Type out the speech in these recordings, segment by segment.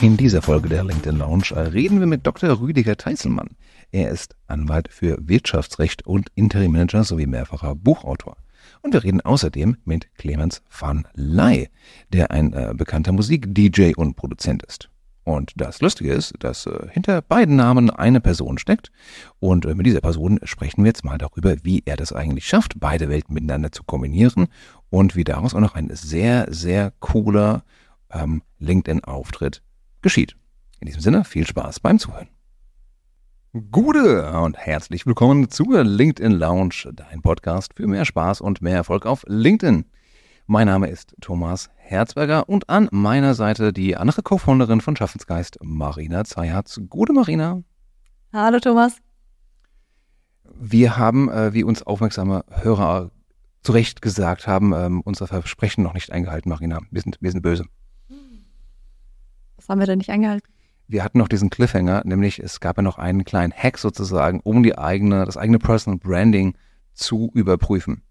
In dieser Folge der LinkedIn Lounge reden wir mit Dr. Rüdiger Teißelmann. Er ist Anwalt für Wirtschaftsrecht und Interimmanager sowie mehrfacher Buchautor. Und wir reden außerdem mit Clemens van Ley, der ein äh, bekannter Musik-DJ und Produzent ist. Und das Lustige ist, dass äh, hinter beiden Namen eine Person steckt. Und äh, mit dieser Person sprechen wir jetzt mal darüber, wie er das eigentlich schafft, beide Welten miteinander zu kombinieren und wie daraus auch noch ein sehr, sehr cooler ähm, LinkedIn-Auftritt geschieht. In diesem Sinne, viel Spaß beim Zuhören. Gute und herzlich willkommen zur LinkedIn Lounge, dein Podcast für mehr Spaß und mehr Erfolg auf LinkedIn. Mein Name ist Thomas Herzberger und an meiner Seite die andere Co-Founderin von Schaffensgeist, Marina Zayatz. Gute Marina. Hallo Thomas. Wir haben, äh, wie uns aufmerksame Hörer zu Recht gesagt haben, ähm, unser Versprechen noch nicht eingehalten, Marina. Wir sind, wir sind böse haben wir da nicht eingehalten? Wir hatten noch diesen Cliffhanger, nämlich es gab ja noch einen kleinen Hack sozusagen, um die eigene, das eigene Personal Branding zu überprüfen.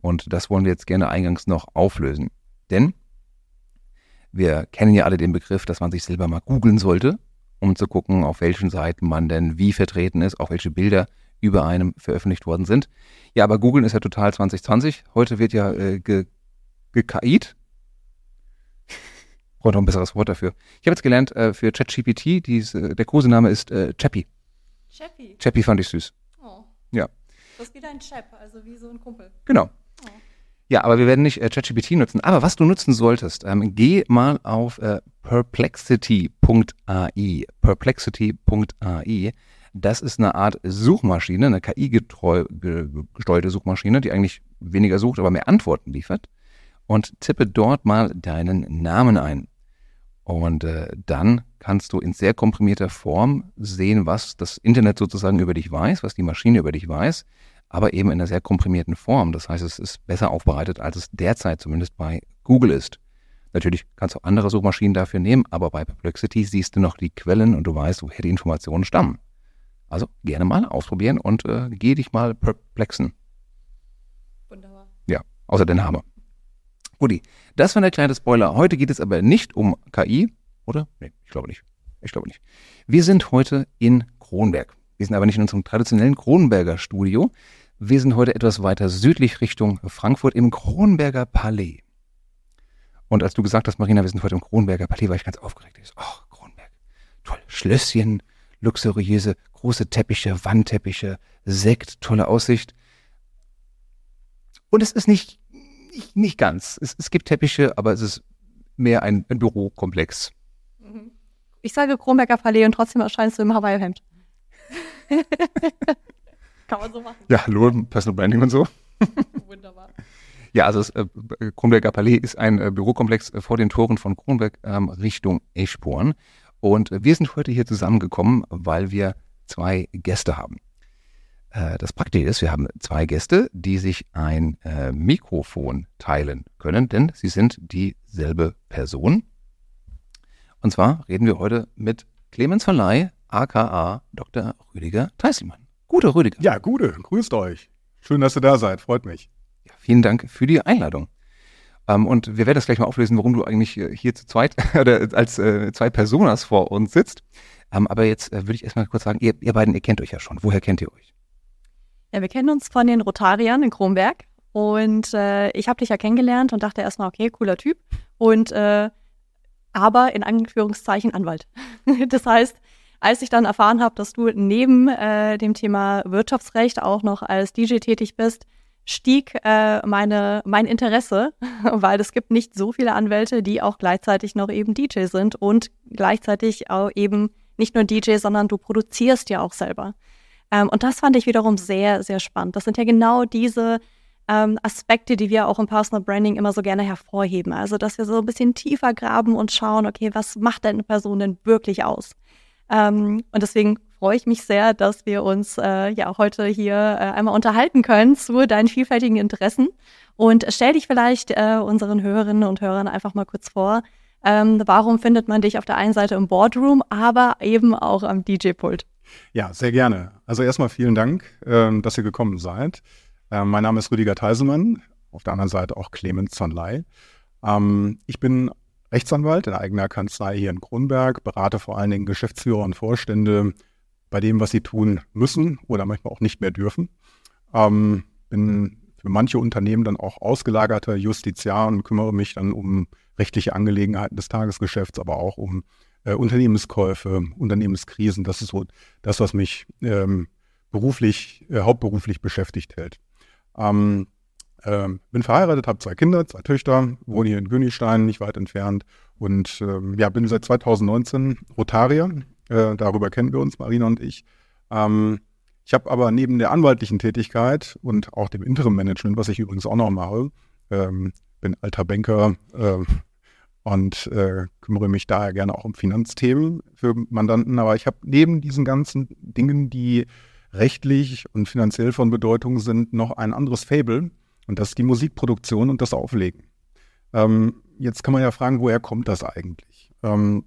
Und das wollen wir jetzt gerne eingangs noch auflösen. Denn wir kennen ja alle den Begriff, dass man sich selber mal googeln sollte, um zu gucken, auf welchen Seiten man denn wie vertreten ist, auch welche Bilder über einem veröffentlicht worden sind. Ja, aber googeln ist ja total 2020. Heute wird ja äh, ge, ge brauche noch ein besseres Wort dafür. Ich habe jetzt gelernt, äh, für ChatGPT, äh, der Kosename ist äh, Chappy. Chappy? Chappy fand ich süß. Oh. Ja. Das ist wieder ein Chap, also wie so ein Kumpel. Genau. Oh. Ja, aber wir werden nicht äh, ChatGPT nutzen. Aber was du nutzen solltest, ähm, geh mal auf äh, perplexity.ai. Perplexity.ai. Das ist eine Art Suchmaschine, eine KI-gesteuerte Suchmaschine, die eigentlich weniger sucht, aber mehr Antworten liefert. Und tippe dort mal deinen Namen ein. Und äh, dann kannst du in sehr komprimierter Form sehen, was das Internet sozusagen über dich weiß, was die Maschine über dich weiß, aber eben in einer sehr komprimierten Form. Das heißt, es ist besser aufbereitet, als es derzeit zumindest bei Google ist. Natürlich kannst du andere Suchmaschinen dafür nehmen, aber bei Perplexity siehst du noch die Quellen und du weißt, woher die Informationen stammen. Also gerne mal ausprobieren und äh, geh dich mal perplexen. Wunderbar. Ja, außer der Name. Guti, das war der kleine Spoiler. Heute geht es aber nicht um KI, oder? Nee, ich glaube nicht. Ich glaube nicht. Wir sind heute in Kronberg. Wir sind aber nicht in unserem traditionellen Kronberger Studio. Wir sind heute etwas weiter südlich Richtung Frankfurt im Kronberger Palais. Und als du gesagt hast, Marina, wir sind heute im Kronberger Palais, war ich ganz aufgeregt. Ich so, oh, Kronberg. Toll. Schlösschen, luxuriöse, große Teppiche, Wandteppiche, Sekt, tolle Aussicht. Und es ist nicht nicht, nicht ganz. Es, es, gibt Teppiche, aber es ist mehr ein, ein Bürokomplex. Ich sage Kronberger Palais und trotzdem erscheinst du im Hawaii-Hemd. Kann man so machen. Ja, hallo, Personal Branding und so. Wunderbar. Ja, also das äh, Kronberger Palais ist ein äh, Bürokomplex äh, vor den Toren von Kronberg ähm, Richtung Eschborn. Und äh, wir sind heute hier zusammengekommen, weil wir zwei Gäste haben. Äh, das Praktische ist, wir haben zwei Gäste, die sich ein äh, Mikrofon teilen können, denn sie sind dieselbe Person. Und zwar reden wir heute mit Clemens Verleih, aka Dr. Rüdiger Teißelmann. Gute Rüdiger. Ja, gute. Grüßt euch. Schön, dass ihr da seid. Freut mich. Ja, vielen Dank für die Einladung. Ähm, und wir werden das gleich mal auflösen, warum du eigentlich äh, hier zu zweit oder als äh, zwei Personas vor uns sitzt. Ähm, aber jetzt äh, würde ich erstmal kurz sagen, ihr, ihr beiden, ihr kennt euch ja schon. Woher kennt ihr euch? Ja, wir kennen uns von den Rotariern in Kronberg und äh, ich habe dich ja kennengelernt und dachte erstmal, okay, cooler Typ und äh, aber in Anführungszeichen Anwalt. das heißt, als ich dann erfahren habe, dass du neben äh, dem Thema Wirtschaftsrecht auch noch als DJ tätig bist, stieg äh, meine, mein Interesse, weil es gibt nicht so viele Anwälte, die auch gleichzeitig noch eben DJ sind und gleichzeitig auch eben nicht nur DJ, sondern du produzierst ja auch selber. Ähm, und das fand ich wiederum sehr, sehr spannend. Das sind ja genau diese ähm, Aspekte, die wir auch im Personal Branding immer so gerne hervorheben. Also, dass wir so ein bisschen tiefer graben und schauen, okay, was macht denn eine Person denn wirklich aus? Ähm, und deswegen freue ich mich sehr, dass wir uns äh, ja heute hier äh, einmal unterhalten können zu deinen vielfältigen Interessen. Und stell dich vielleicht äh, unseren Hörerinnen und Hörern einfach mal kurz vor. Ähm, warum findet man dich auf der einen Seite im Boardroom, aber eben auch am DJ-Pult? Ja, sehr gerne. Also erstmal vielen Dank, ähm, dass ihr gekommen seid. Ähm, mein Name ist Rüdiger Teisemann, auf der anderen Seite auch Clemens Zonlei. Ähm, ich bin Rechtsanwalt in eigener Kanzlei hier in Kronberg, berate vor allen Dingen Geschäftsführer und Vorstände bei dem, was sie tun müssen oder manchmal auch nicht mehr dürfen. bin für manche Unternehmen dann auch ausgelagerter Justiziar und kümmere mich dann um rechtliche Angelegenheiten des Tagesgeschäfts, aber auch um äh, Unternehmenskäufe, Unternehmenskrisen. Das ist so das, was mich ähm, beruflich, äh, hauptberuflich beschäftigt hält. Ähm, ähm, bin verheiratet, habe zwei Kinder, zwei Töchter, wohne hier in Königstein, nicht weit entfernt. Und ähm, ja, bin seit 2019 Rotarier. Äh, darüber kennen wir uns, Marina und ich. Ähm, ich habe aber neben der anwaltlichen Tätigkeit und auch dem Interim-Management, was ich übrigens auch noch mache, ähm, bin alter Banker, äh, und äh, kümmere mich daher gerne auch um Finanzthemen für Mandanten. Aber ich habe neben diesen ganzen Dingen, die rechtlich und finanziell von Bedeutung sind, noch ein anderes Fable und das ist die Musikproduktion und das Auflegen. Ähm, jetzt kann man ja fragen, woher kommt das eigentlich? Ähm,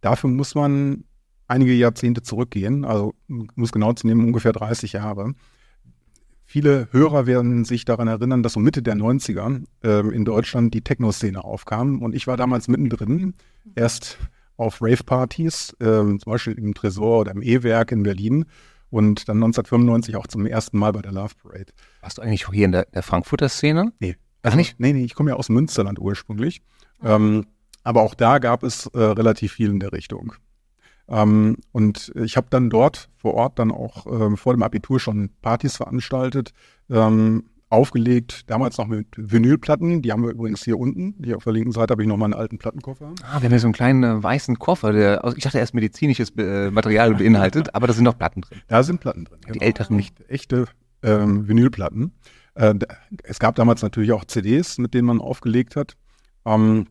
dafür muss man einige Jahrzehnte zurückgehen, also muss genau zu nehmen ungefähr 30 Jahre. Viele Hörer werden sich daran erinnern, dass so Mitte der 90er ähm, in Deutschland die Techno-Szene aufkam. Und ich war damals mittendrin, erst auf Rave-Partys, ähm, zum Beispiel im Tresor oder im E-Werk in Berlin. Und dann 1995 auch zum ersten Mal bei der Love Parade. Warst du eigentlich hier in der, der Frankfurter Szene? Nee. Ach also, nicht? Nee, nee, ich komme ja aus Münsterland ursprünglich. Ähm, aber auch da gab es äh, relativ viel in der Richtung. Ähm, und ich habe dann dort vor Ort dann auch ähm, vor dem Abitur schon Partys veranstaltet, ähm, aufgelegt, damals noch mit Vinylplatten, die haben wir übrigens hier unten. Hier auf der linken Seite habe ich noch meinen alten Plattenkoffer. Ah, wir haben hier so einen kleinen äh, weißen Koffer, der, ich dachte erst medizinisches äh, Material beinhaltet, aber da sind noch Platten drin. Da sind Platten drin. Die genau. älteren nicht. Echte ähm, Vinylplatten. Äh, es gab damals natürlich auch CDs, mit denen man aufgelegt hat. Ähm,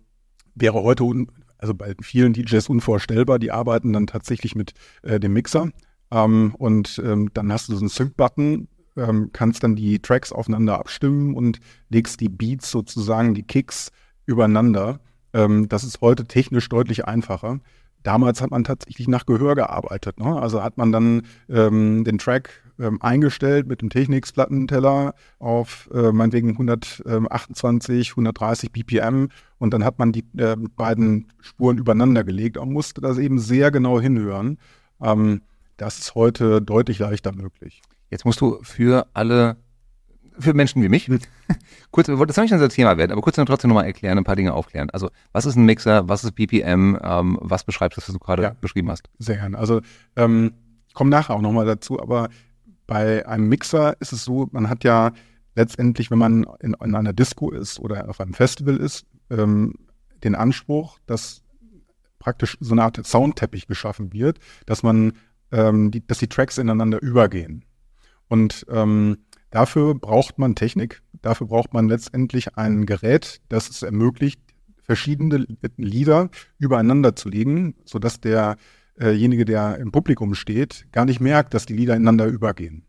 wäre heute un also bei vielen DJs unvorstellbar, die arbeiten dann tatsächlich mit äh, dem Mixer. Ähm, und ähm, dann hast du so einen Sync-Button, ähm, kannst dann die Tracks aufeinander abstimmen und legst die Beats sozusagen, die Kicks übereinander. Ähm, das ist heute technisch deutlich einfacher. Damals hat man tatsächlich nach Gehör gearbeitet. Ne? Also hat man dann ähm, den Track ähm, eingestellt mit dem Techniksplattenteller auf äh, meinetwegen 128, 130 BPM und dann hat man die äh, beiden Spuren übereinander gelegt und musste das eben sehr genau hinhören. Ähm, das ist heute deutlich leichter möglich. Jetzt musst du für alle, für Menschen wie mich, hm. kurz, das soll nicht unser Thema werden, aber kurz dann trotzdem nochmal erklären, ein paar Dinge aufklären. Also, was ist ein Mixer, was ist BPM, ähm, was beschreibst du, was du gerade ja, beschrieben hast? Sehr gerne. Also, ähm, ich komme nachher auch nochmal dazu, aber bei einem Mixer ist es so, man hat ja letztendlich, wenn man in, in einer Disco ist oder auf einem Festival ist, ähm, den Anspruch, dass praktisch so eine Art Soundteppich geschaffen wird, dass man, ähm, die, dass die Tracks ineinander übergehen. Und ähm, dafür braucht man Technik, dafür braucht man letztendlich ein Gerät, das es ermöglicht, verschiedene Lieder übereinander zu legen, sodass der derjenige, der im Publikum steht, gar nicht merkt, dass die Lieder ineinander übergehen.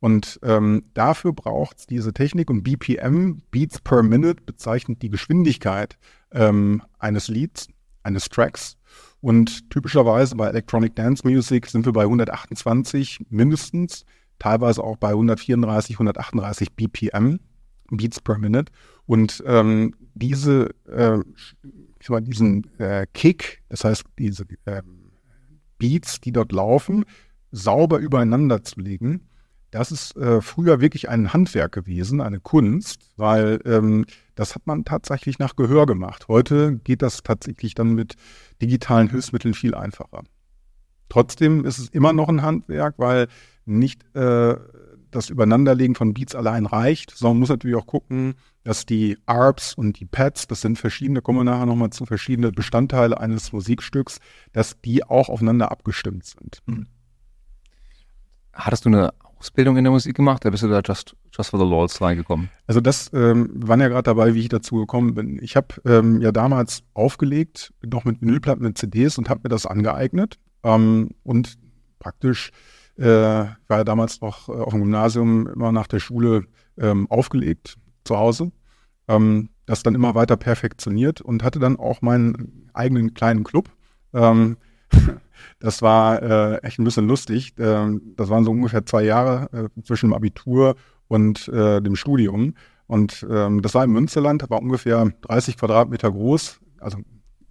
Und ähm, dafür braucht es diese Technik und BPM, Beats per Minute, bezeichnet die Geschwindigkeit ähm, eines Lieds, eines Tracks. Und typischerweise bei Electronic Dance Music sind wir bei 128 mindestens, teilweise auch bei 134, 138 BPM, Beats per Minute. Und ähm, diese, äh, ich sag mal, diesen äh, Kick, das heißt diese äh, Beats, die dort laufen, sauber übereinander zu legen. Das ist äh, früher wirklich ein Handwerk gewesen, eine Kunst, weil ähm, das hat man tatsächlich nach Gehör gemacht. Heute geht das tatsächlich dann mit digitalen Hilfsmitteln viel einfacher. Trotzdem ist es immer noch ein Handwerk, weil nicht äh, das Übereinanderlegen von Beats allein reicht, sondern muss natürlich auch gucken, dass die ARPs und die Pads, das sind verschiedene, kommen wir nachher nochmal zu, verschiedene Bestandteile eines Musikstücks, dass die auch aufeinander abgestimmt sind. Mhm. Hattest du eine Ausbildung in der Musik gemacht oder bist du da just, just for the Lords reingekommen? Also das, ähm, wir waren ja gerade dabei, wie ich dazu gekommen bin. Ich habe ähm, ja damals aufgelegt, noch mit Vinylplatten, mit CDs und habe mir das angeeignet ähm, und praktisch äh, war ja damals noch äh, auf dem Gymnasium immer nach der Schule ähm, aufgelegt zu Hause. Ähm, das dann immer weiter perfektioniert und hatte dann auch meinen eigenen kleinen Club. Ähm, das war äh, echt ein bisschen lustig. Ähm, das waren so ungefähr zwei Jahre äh, zwischen dem Abitur und äh, dem Studium. Und ähm, das war im Münsterland, war ungefähr 30 Quadratmeter groß, also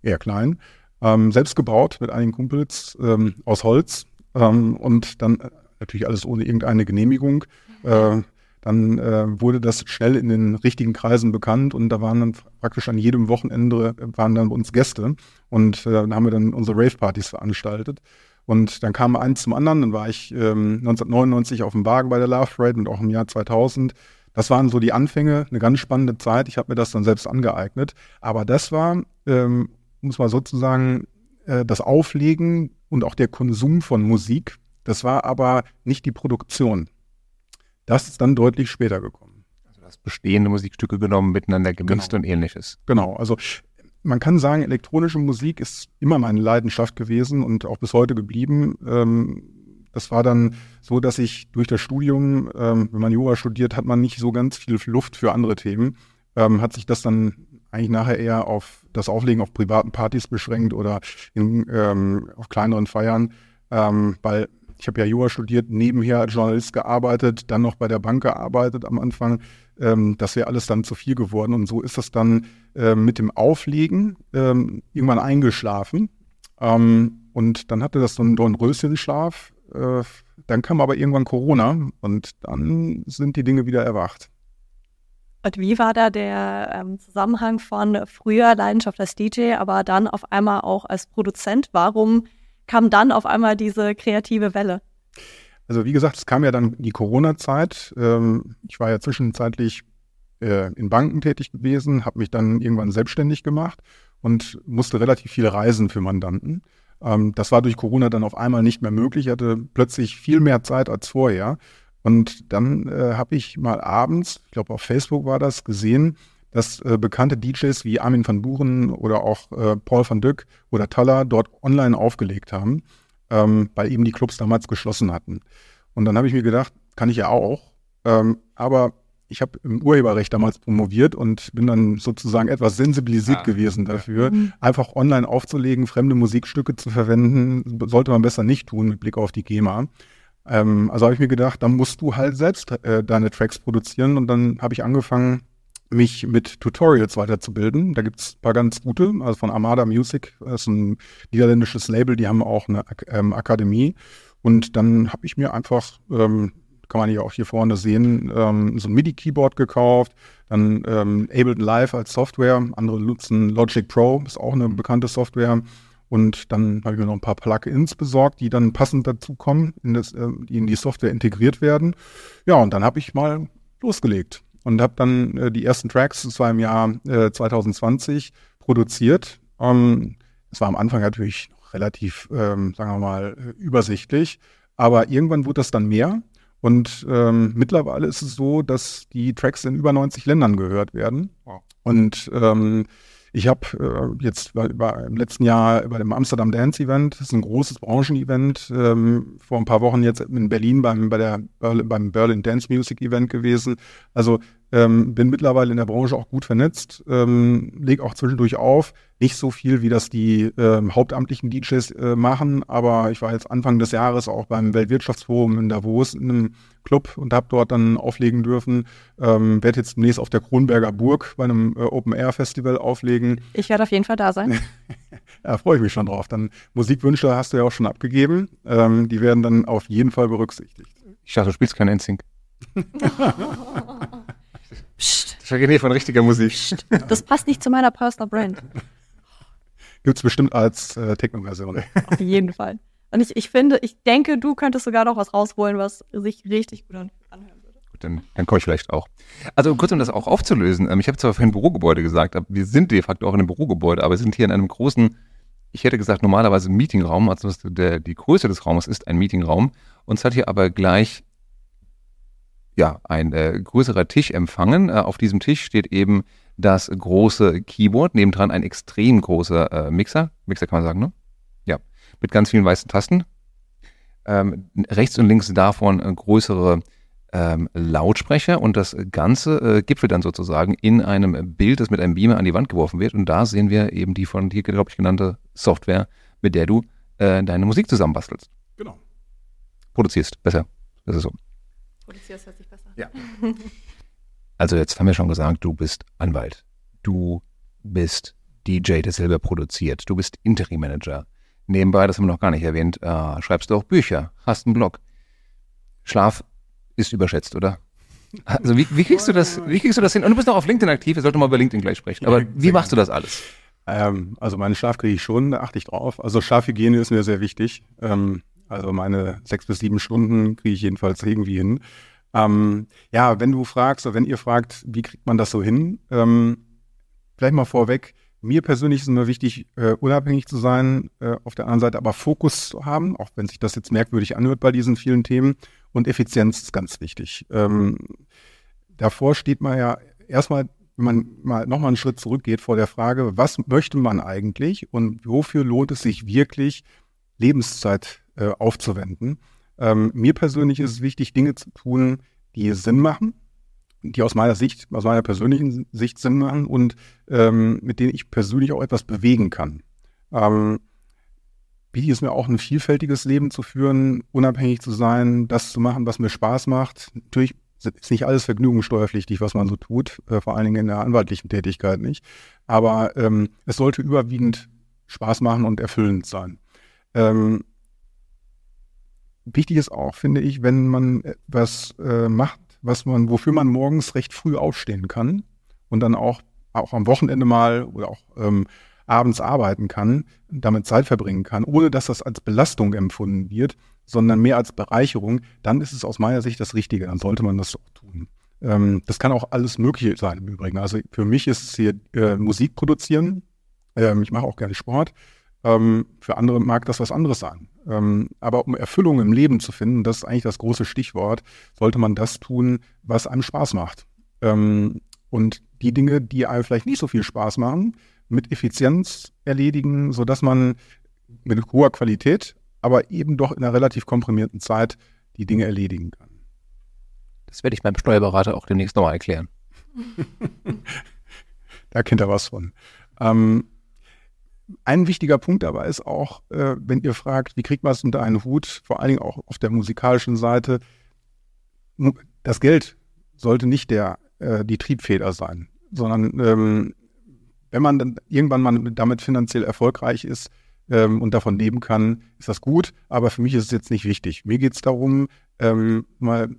eher klein, ähm, selbst gebaut mit einigen Kumpels ähm, aus Holz ähm, und dann äh, natürlich alles ohne irgendeine Genehmigung. Äh, dann äh, wurde das schnell in den richtigen Kreisen bekannt und da waren dann praktisch an jedem Wochenende äh, waren dann bei uns Gäste und äh, dann haben wir dann unsere Rave-Partys veranstaltet. Und dann kam eins zum anderen, dann war ich ähm, 1999 auf dem Wagen bei der Love Parade und auch im Jahr 2000. Das waren so die Anfänge, eine ganz spannende Zeit. Ich habe mir das dann selbst angeeignet. Aber das war, ähm, muss man sozusagen, äh, das Auflegen und auch der Konsum von Musik. Das war aber nicht die Produktion. Das ist dann deutlich später gekommen. Also das bestehende Musikstücke genommen, miteinander gemixt genau. und ähnliches. Genau, also man kann sagen, elektronische Musik ist immer meine Leidenschaft gewesen und auch bis heute geblieben. Ähm, das war dann so, dass ich durch das Studium, ähm, wenn man Jura studiert, hat man nicht so ganz viel Luft für andere Themen. Ähm, hat sich das dann eigentlich nachher eher auf das Auflegen auf privaten Partys beschränkt oder in, ähm, auf kleineren Feiern, ähm, weil ich habe ja Jura studiert, nebenher als Journalist gearbeitet, dann noch bei der Bank gearbeitet am Anfang. Ähm, das wäre alles dann zu viel geworden. Und so ist das dann äh, mit dem Auflegen ähm, irgendwann eingeschlafen. Ähm, und dann hatte das so einen Dornröschenschlaf. Äh, dann kam aber irgendwann Corona und dann sind die Dinge wieder erwacht. Und wie war da der ähm, Zusammenhang von früher Leidenschaft als DJ, aber dann auf einmal auch als Produzent? Warum kam dann auf einmal diese kreative Welle? Also wie gesagt, es kam ja dann die Corona-Zeit. Ähm, ich war ja zwischenzeitlich äh, in Banken tätig gewesen, habe mich dann irgendwann selbstständig gemacht und musste relativ viel reisen für Mandanten. Ähm, das war durch Corona dann auf einmal nicht mehr möglich. Ich hatte plötzlich viel mehr Zeit als vorher und dann äh, habe ich mal abends, ich glaube auf Facebook war das, gesehen, dass äh, bekannte DJs wie Armin van Buren oder auch äh, Paul van Dyck oder Taller dort online aufgelegt haben, ähm, weil eben die Clubs damals geschlossen hatten. Und dann habe ich mir gedacht, kann ich ja auch. Ähm, aber ich habe im Urheberrecht damals promoviert und bin dann sozusagen etwas sensibilisiert ah, gewesen dafür, ja. Mhm. einfach online aufzulegen, fremde Musikstücke zu verwenden, sollte man besser nicht tun mit Blick auf die GEMA. Ähm, also habe ich mir gedacht, dann musst du halt selbst äh, deine Tracks produzieren und dann habe ich angefangen, mich mit Tutorials weiterzubilden. Da gibt es ein paar ganz gute, also von Armada Music, das ist ein niederländisches Label, die haben auch eine ähm, Akademie. Und dann habe ich mir einfach, ähm, kann man ja auch hier vorne sehen, ähm, so ein MIDI-Keyboard gekauft, dann ähm, Ableton Live als Software, andere nutzen Logic Pro, ist auch eine bekannte Software. Und dann habe ich mir noch ein paar Plugins besorgt, die dann passend dazu kommen, in das, äh, die in die Software integriert werden. Ja, und dann habe ich mal losgelegt und habe dann äh, die ersten Tracks, das war im Jahr äh, 2020, produziert. Ähm, es war am Anfang natürlich relativ, ähm, sagen wir mal, äh, übersichtlich, aber irgendwann wurde das dann mehr. Und ähm, mittlerweile ist es so, dass die Tracks in über 90 Ländern gehört werden. Wow. Und ähm, ich habe äh, jetzt war, war im letzten Jahr bei dem Amsterdam Dance Event, das ist ein großes Branchenevent, ähm, vor ein paar Wochen jetzt in Berlin beim, bei der, beim Berlin Dance Music Event gewesen. Also ähm, bin mittlerweile in der Branche auch gut vernetzt, ähm, leg auch zwischendurch auf. Nicht so viel, wie das die ähm, hauptamtlichen DJs äh, machen, aber ich war jetzt Anfang des Jahres auch beim Weltwirtschaftsforum in Davos in einem Club und habe dort dann auflegen dürfen. Ähm, werde jetzt demnächst auf der Kronberger Burg bei einem äh, Open-Air-Festival auflegen. Ich werde auf jeden Fall da sein. da freue ich mich schon drauf. Dann Musikwünsche hast du ja auch schon abgegeben. Ähm, die werden dann auf jeden Fall berücksichtigt. Ich dachte, du spielst kein NSYNC. Psst. Ich rede hier von richtiger Musik. Psst. Das passt nicht zu meiner Personal Brand. Gibt es bestimmt als äh, Techno-Version. Auf jeden Fall. Und ich, ich finde, ich denke, du könntest sogar noch was rausholen, was sich richtig gut anhören würde. Gut, dann, dann komme ich vielleicht auch. Also kurz, um das auch aufzulösen, ähm, ich habe zwar vorhin Bürogebäude gesagt, aber wir sind de facto auch in einem Bürogebäude, aber wir sind hier in einem großen, ich hätte gesagt, normalerweise Meetingraum, also der, die Größe des Raumes ist ein Meetingraum. Uns hat hier aber gleich ja, ein äh, größerer Tisch empfangen. Äh, auf diesem Tisch steht eben das große Keyboard, nebendran ein extrem großer äh, Mixer. Mixer kann man sagen, ne? Ja. Mit ganz vielen weißen Tasten. Ähm, rechts und links davon äh, größere ähm, Lautsprecher und das Ganze äh, gipfelt dann sozusagen in einem Bild, das mit einem Beamer an die Wand geworfen wird. Und da sehen wir eben die von dir, glaube ich, genannte Software, mit der du äh, deine Musik zusammenbastelst. Genau. Produzierst, besser. Das ist so. Poliziers hört sich besser. Ja. Also jetzt haben wir schon gesagt, du bist Anwalt. Du bist DJ, der selber produziert. Du bist Interim-Manager. Nebenbei, das haben wir noch gar nicht erwähnt, äh, schreibst du auch Bücher, hast einen Blog. Schlaf ist überschätzt, oder? Also wie, wie, kriegst du das, wie kriegst du das hin? Und du bist noch auf LinkedIn aktiv, wir sollten mal über LinkedIn gleich sprechen. Aber wie machst du das alles? Ähm, also meinen Schlaf kriege ich schon, da achte ich drauf. Also Schlafhygiene ist mir sehr wichtig. Ähm, also meine sechs bis sieben Stunden kriege ich jedenfalls irgendwie hin. Ähm, ja, wenn du fragst oder wenn ihr fragt, wie kriegt man das so hin? Ähm, vielleicht mal vorweg, mir persönlich ist es immer wichtig, äh, unabhängig zu sein, äh, auf der anderen Seite aber Fokus zu haben, auch wenn sich das jetzt merkwürdig anhört bei diesen vielen Themen. Und Effizienz ist ganz wichtig. Ähm, davor steht man ja erstmal, wenn man mal nochmal einen Schritt zurückgeht vor der Frage, was möchte man eigentlich und wofür lohnt es sich wirklich, Lebenszeit äh, aufzuwenden. Ähm, mir persönlich ist es wichtig, Dinge zu tun, die Sinn machen, die aus meiner Sicht, aus meiner persönlichen Sicht Sinn machen und ähm, mit denen ich persönlich auch etwas bewegen kann. Ähm, wichtig ist mir auch ein vielfältiges Leben zu führen, unabhängig zu sein, das zu machen, was mir Spaß macht. Natürlich ist nicht alles vergnügungssteuerpflichtig, was man so tut, äh, vor allen Dingen in der anwaltlichen Tätigkeit nicht. Aber ähm, es sollte überwiegend Spaß machen und erfüllend sein. Ähm, wichtig ist auch, finde ich, wenn man etwas äh, äh, macht, was man, wofür man morgens recht früh aufstehen kann und dann auch, auch am Wochenende mal oder auch ähm, abends arbeiten kann, damit Zeit verbringen kann, ohne dass das als Belastung empfunden wird, sondern mehr als Bereicherung, dann ist es aus meiner Sicht das Richtige. Dann sollte man das auch tun. Ähm, das kann auch alles Mögliche sein im Übrigen. Also für mich ist es hier äh, Musik produzieren. Ähm, ich mache auch gerne Sport. Ähm, für andere mag das was anderes sein. Ähm, aber um Erfüllung im Leben zu finden, das ist eigentlich das große Stichwort, sollte man das tun, was einem Spaß macht. Ähm, und die Dinge, die einem vielleicht nicht so viel Spaß machen, mit Effizienz erledigen, sodass man mit hoher Qualität, aber eben doch in einer relativ komprimierten Zeit die Dinge erledigen kann. Das werde ich meinem Steuerberater auch demnächst nochmal erklären. da kennt er was von. Ähm, ein wichtiger Punkt dabei ist auch, äh, wenn ihr fragt, wie kriegt man es unter einen Hut, vor allen Dingen auch auf der musikalischen Seite, das Geld sollte nicht der, äh, die Triebfeder sein, sondern ähm, wenn man dann irgendwann mal damit finanziell erfolgreich ist ähm, und davon leben kann, ist das gut, aber für mich ist es jetzt nicht wichtig. Mir geht es darum, ähm, mal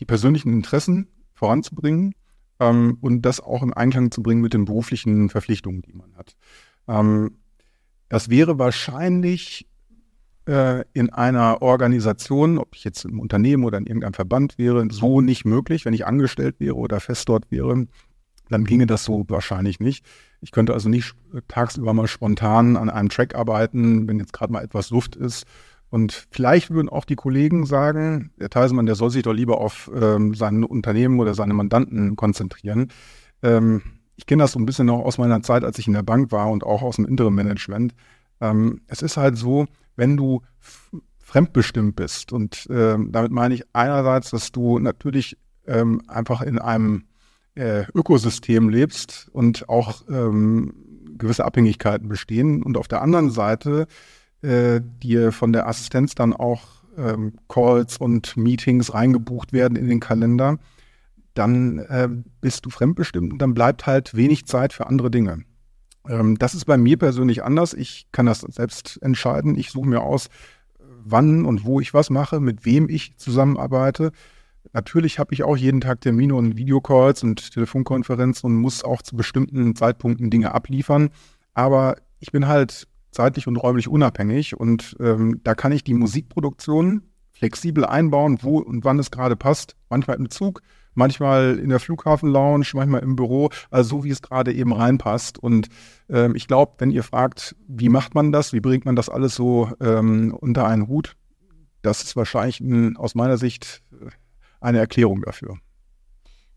die persönlichen Interessen voranzubringen ähm, und das auch im Einklang zu bringen mit den beruflichen Verpflichtungen, die man hat. Ähm, das wäre wahrscheinlich äh, in einer Organisation, ob ich jetzt im Unternehmen oder in irgendeinem Verband wäre, so nicht möglich, wenn ich angestellt wäre oder fest dort wäre. Dann ginge das so wahrscheinlich nicht. Ich könnte also nicht tagsüber mal spontan an einem Track arbeiten, wenn jetzt gerade mal etwas Luft ist. Und vielleicht würden auch die Kollegen sagen, der Teisemann, der soll sich doch lieber auf ähm, sein Unternehmen oder seine Mandanten konzentrieren. Ähm, ich kenne das so ein bisschen noch aus meiner Zeit, als ich in der Bank war und auch aus dem Interim Management. Ähm, es ist halt so, wenn du fremdbestimmt bist und ähm, damit meine ich einerseits, dass du natürlich ähm, einfach in einem äh, Ökosystem lebst und auch ähm, gewisse Abhängigkeiten bestehen und auf der anderen Seite äh, dir von der Assistenz dann auch ähm, Calls und Meetings reingebucht werden in den Kalender dann äh, bist du fremdbestimmt und dann bleibt halt wenig Zeit für andere Dinge. Ähm, das ist bei mir persönlich anders. Ich kann das selbst entscheiden. Ich suche mir aus, wann und wo ich was mache, mit wem ich zusammenarbeite. Natürlich habe ich auch jeden Tag Termine und Videocalls und Telefonkonferenzen und muss auch zu bestimmten Zeitpunkten Dinge abliefern. Aber ich bin halt zeitlich und räumlich unabhängig und ähm, da kann ich die Musikproduktion flexibel einbauen, wo und wann es gerade passt. Manchmal im Zug, manchmal in der Flughafen-Lounge, manchmal im Büro, also so wie es gerade eben reinpasst. Und ähm, ich glaube, wenn ihr fragt, wie macht man das, wie bringt man das alles so ähm, unter einen Hut, das ist wahrscheinlich ein, aus meiner Sicht äh, eine Erklärung dafür.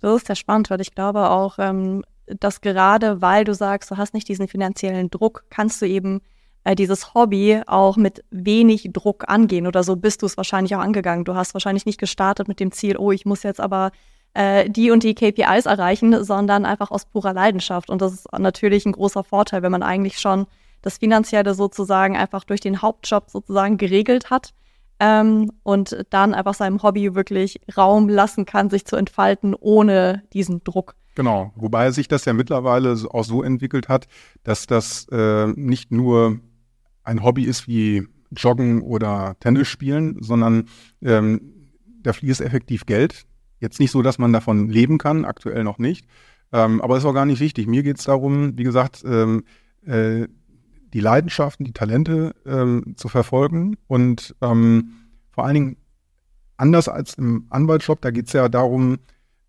Das ist ja spannend, weil ich glaube auch, ähm, dass gerade weil du sagst, du hast nicht diesen finanziellen Druck, kannst du eben äh, dieses Hobby auch mit wenig Druck angehen oder so bist du es wahrscheinlich auch angegangen. Du hast wahrscheinlich nicht gestartet mit dem Ziel, oh, ich muss jetzt aber äh, die und die KPIs erreichen, sondern einfach aus purer Leidenschaft. Und das ist natürlich ein großer Vorteil, wenn man eigentlich schon das Finanzielle sozusagen einfach durch den Hauptjob sozusagen geregelt hat ähm, und dann einfach seinem Hobby wirklich Raum lassen kann, sich zu entfalten ohne diesen Druck. Genau, wobei sich das ja mittlerweile auch so entwickelt hat, dass das äh, nicht nur ein Hobby ist wie Joggen oder Tennis spielen, sondern ähm, da fließt effektiv Geld Jetzt nicht so, dass man davon leben kann, aktuell noch nicht. Ähm, aber ist auch gar nicht wichtig. Mir geht es darum, wie gesagt, ähm, äh, die Leidenschaften, die Talente ähm, zu verfolgen und ähm, vor allen Dingen anders als im Anwaltsjob, da geht es ja darum,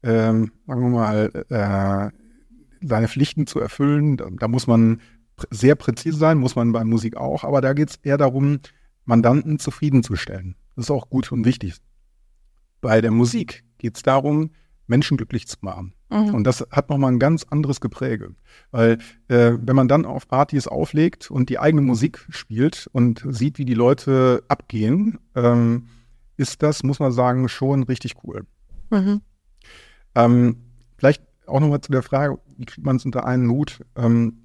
ähm, sagen wir mal, äh, seine Pflichten zu erfüllen. Da, da muss man pr sehr präzise sein, muss man bei Musik auch, aber da geht es eher darum, Mandanten zufriedenzustellen. Das ist auch gut und wichtig. Bei der Musik geht es darum, Menschen glücklich zu machen. Mhm. Und das hat nochmal ein ganz anderes Gepräge. Weil äh, wenn man dann auf Partys auflegt und die eigene Musik spielt und sieht, wie die Leute abgehen, ähm, ist das, muss man sagen, schon richtig cool. Mhm. Ähm, vielleicht auch nochmal zu der Frage, wie kriegt man es unter einen Hut? Ähm,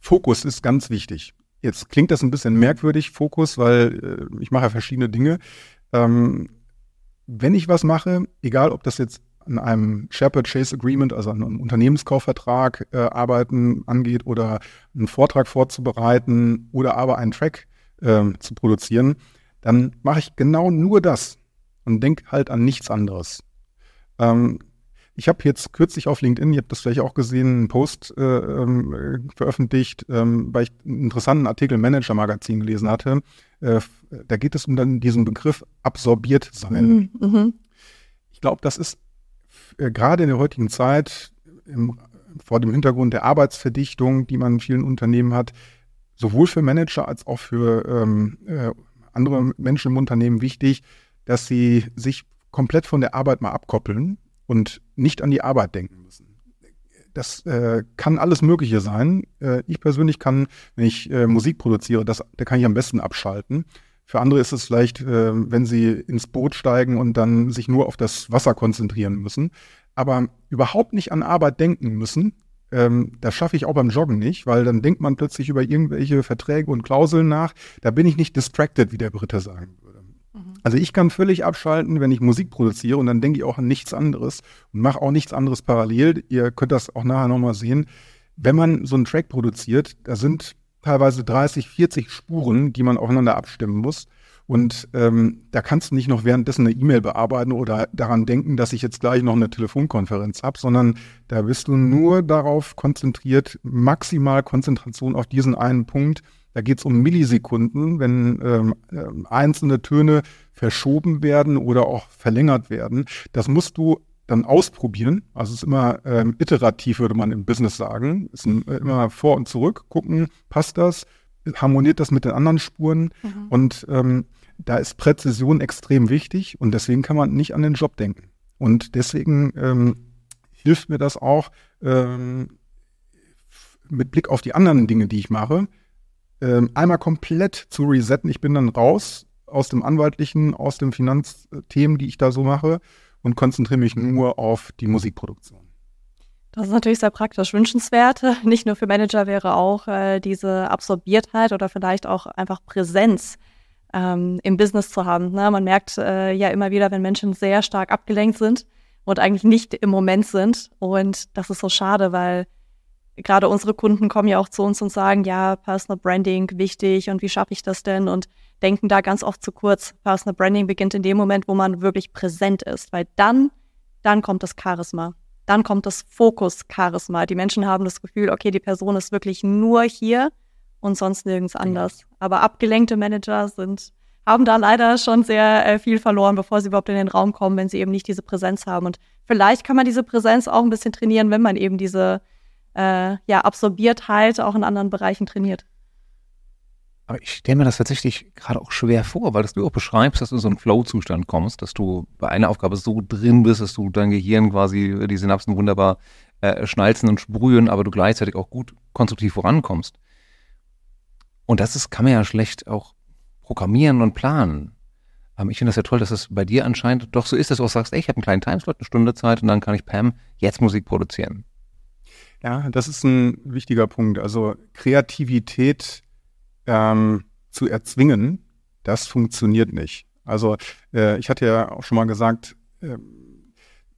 Fokus ist ganz wichtig. Jetzt klingt das ein bisschen merkwürdig, Fokus, weil äh, ich mache ja verschiedene Dinge. Ähm, wenn ich was mache, egal ob das jetzt an einem Share Purchase Agreement, also an einem Unternehmenskaufvertrag äh, arbeiten angeht oder einen Vortrag vorzubereiten oder aber einen Track äh, zu produzieren, dann mache ich genau nur das und denke halt an nichts anderes. Ähm, ich habe jetzt kürzlich auf LinkedIn, ihr habt das vielleicht auch gesehen, einen Post äh, ähm, veröffentlicht, ähm, weil ich einen interessanten Artikel im Manager Magazin gelesen hatte, äh, da geht es um dann diesen Begriff absorbiert sein. Mhm. mhm. Ich glaube, das ist äh, gerade in der heutigen Zeit im, vor dem Hintergrund der Arbeitsverdichtung, die man in vielen Unternehmen hat, sowohl für Manager als auch für ähm, äh, andere Menschen im Unternehmen wichtig, dass sie sich komplett von der Arbeit mal abkoppeln und nicht an die Arbeit denken müssen das äh, kann alles Mögliche sein. Äh, ich persönlich kann, wenn ich äh, Musik produziere, das, da kann ich am besten abschalten. Für andere ist es vielleicht, äh, wenn sie ins Boot steigen und dann sich nur auf das Wasser konzentrieren müssen, aber überhaupt nicht an Arbeit denken müssen. Ähm, das schaffe ich auch beim Joggen nicht, weil dann denkt man plötzlich über irgendwelche Verträge und Klauseln nach. Da bin ich nicht distracted, wie der Brite sagen würde. Also ich kann völlig abschalten, wenn ich Musik produziere und dann denke ich auch an nichts anderes und mache auch nichts anderes parallel. Ihr könnt das auch nachher nochmal sehen. Wenn man so einen Track produziert, da sind teilweise 30, 40 Spuren, die man aufeinander abstimmen muss. Und ähm, da kannst du nicht noch währenddessen eine E-Mail bearbeiten oder daran denken, dass ich jetzt gleich noch eine Telefonkonferenz habe, sondern da bist du nur darauf konzentriert, maximal Konzentration auf diesen einen Punkt da geht es um Millisekunden, wenn ähm, ähm, einzelne Töne verschoben werden oder auch verlängert werden. Das musst du dann ausprobieren. Also es ist immer ähm, iterativ, würde man im Business sagen. Es ist ein, immer vor und zurück gucken, passt das, harmoniert das mit den anderen Spuren. Mhm. Und ähm, da ist Präzision extrem wichtig und deswegen kann man nicht an den Job denken. Und deswegen ähm, hilft mir das auch ähm, mit Blick auf die anderen Dinge, die ich mache, ähm, einmal komplett zu resetten. Ich bin dann raus aus dem anwaltlichen, aus den Finanzthemen, die ich da so mache und konzentriere mich mhm. nur auf die Musikproduktion. Das ist natürlich sehr praktisch wünschenswert. Nicht nur für Manager wäre auch äh, diese Absorbiertheit oder vielleicht auch einfach Präsenz ähm, im Business zu haben. Ne? Man merkt äh, ja immer wieder, wenn Menschen sehr stark abgelenkt sind und eigentlich nicht im Moment sind. Und das ist so schade, weil gerade unsere Kunden kommen ja auch zu uns und sagen, ja, Personal Branding wichtig und wie schaffe ich das denn? Und denken da ganz oft zu kurz, Personal Branding beginnt in dem Moment, wo man wirklich präsent ist, weil dann, dann kommt das Charisma. Dann kommt das Fokus-Charisma. Die Menschen haben das Gefühl, okay, die Person ist wirklich nur hier und sonst nirgends genau. anders. Aber abgelenkte Manager sind, haben da leider schon sehr äh, viel verloren, bevor sie überhaupt in den Raum kommen, wenn sie eben nicht diese Präsenz haben. Und vielleicht kann man diese Präsenz auch ein bisschen trainieren, wenn man eben diese äh, ja, absorbiert halt, auch in anderen Bereichen trainiert. Aber ich stelle mir das tatsächlich gerade auch schwer vor, weil das du auch beschreibst, dass du in so einen Flow-Zustand kommst, dass du bei einer Aufgabe so drin bist, dass du dein Gehirn quasi äh, die Synapsen wunderbar äh, schnalzen und sprühen, aber du gleichzeitig auch gut konstruktiv vorankommst. Und das ist, kann man ja schlecht auch programmieren und planen. Ähm, ich finde das ja toll, dass es das bei dir anscheinend doch so ist, dass du auch sagst, ey, ich habe einen kleinen Timeslot, eine Stunde Zeit und dann kann ich Pam jetzt Musik produzieren. Ja, das ist ein wichtiger Punkt. Also Kreativität ähm, zu erzwingen, das funktioniert nicht. Also äh, ich hatte ja auch schon mal gesagt, äh,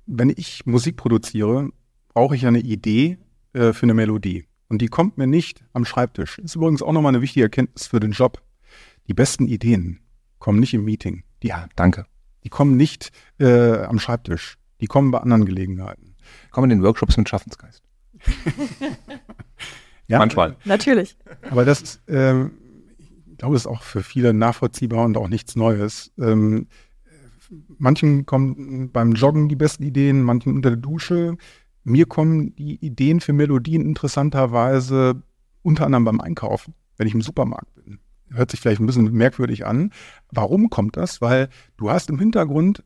wenn ich Musik produziere, brauche ich eine Idee äh, für eine Melodie. Und die kommt mir nicht am Schreibtisch. Ist übrigens auch nochmal eine wichtige Erkenntnis für den Job. Die besten Ideen kommen nicht im Meeting. Die, ja, danke. Die kommen nicht äh, am Schreibtisch. Die kommen bei anderen Gelegenheiten. Kommen in den Workshops mit Schaffensgeist. ja, manchmal. Natürlich. Aber das ist, ähm, ich glaube, ist auch für viele nachvollziehbar und auch nichts Neues. Ähm, manchen kommen beim Joggen die besten Ideen, manchen unter der Dusche. Mir kommen die Ideen für Melodien interessanterweise unter anderem beim Einkaufen, wenn ich im Supermarkt bin. Hört sich vielleicht ein bisschen merkwürdig an. Warum kommt das? Weil du hast im Hintergrund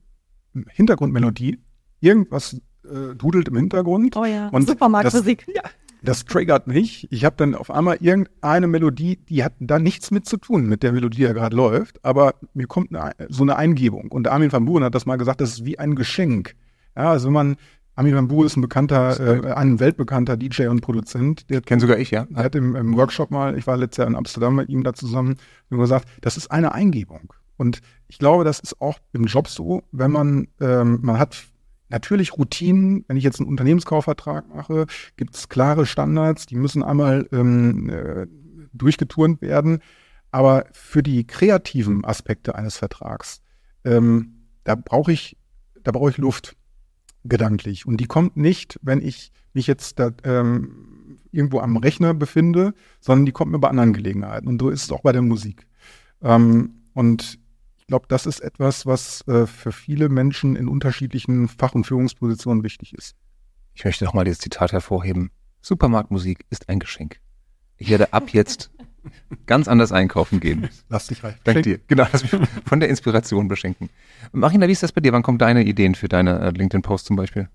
Hintergrundmelodie, irgendwas äh, dudelt im Hintergrund. Oh ja, und Supermarktmusik. Das, ja, das triggert mich. Ich habe dann auf einmal irgendeine Melodie, die hat da nichts mit zu tun, mit der Melodie, die ja gerade läuft, aber mir kommt eine, so eine Eingebung. Und Armin van Buren hat das mal gesagt, das ist wie ein Geschenk. Ja, also wenn man, Armin van Buren ist ein bekannter, äh, ein weltbekannter DJ und Produzent. Der kennt sogar ich, ja. Er hat im, im, Workshop mal, ich war letztes Jahr in Amsterdam mit ihm da zusammen, gesagt, das ist eine Eingebung. Und ich glaube, das ist auch im Job so, wenn man, ähm, man hat natürlich Routinen. Wenn ich jetzt einen Unternehmenskaufvertrag mache, gibt es klare Standards, die müssen einmal ähm, äh, durchgeturnt werden. Aber für die kreativen Aspekte eines Vertrags, ähm, da brauche ich, da ich Luft gedanklich. Und die kommt nicht, wenn ich mich jetzt da, ähm, irgendwo am Rechner befinde, sondern die kommt mir bei anderen Gelegenheiten. Und so ist es auch bei der Musik. Ähm, und ich glaube, das ist etwas, was äh, für viele Menschen in unterschiedlichen Fach- und Führungspositionen wichtig ist. Ich möchte nochmal dieses Zitat hervorheben. Supermarktmusik ist ein Geschenk. Ich werde ab jetzt ganz anders einkaufen gehen. Lass dich reich. Danke dir. Genau, lass mich von der Inspiration beschenken. Marina, wie ist das bei dir? Wann kommen deine Ideen für deine äh, LinkedIn-Posts zum Beispiel?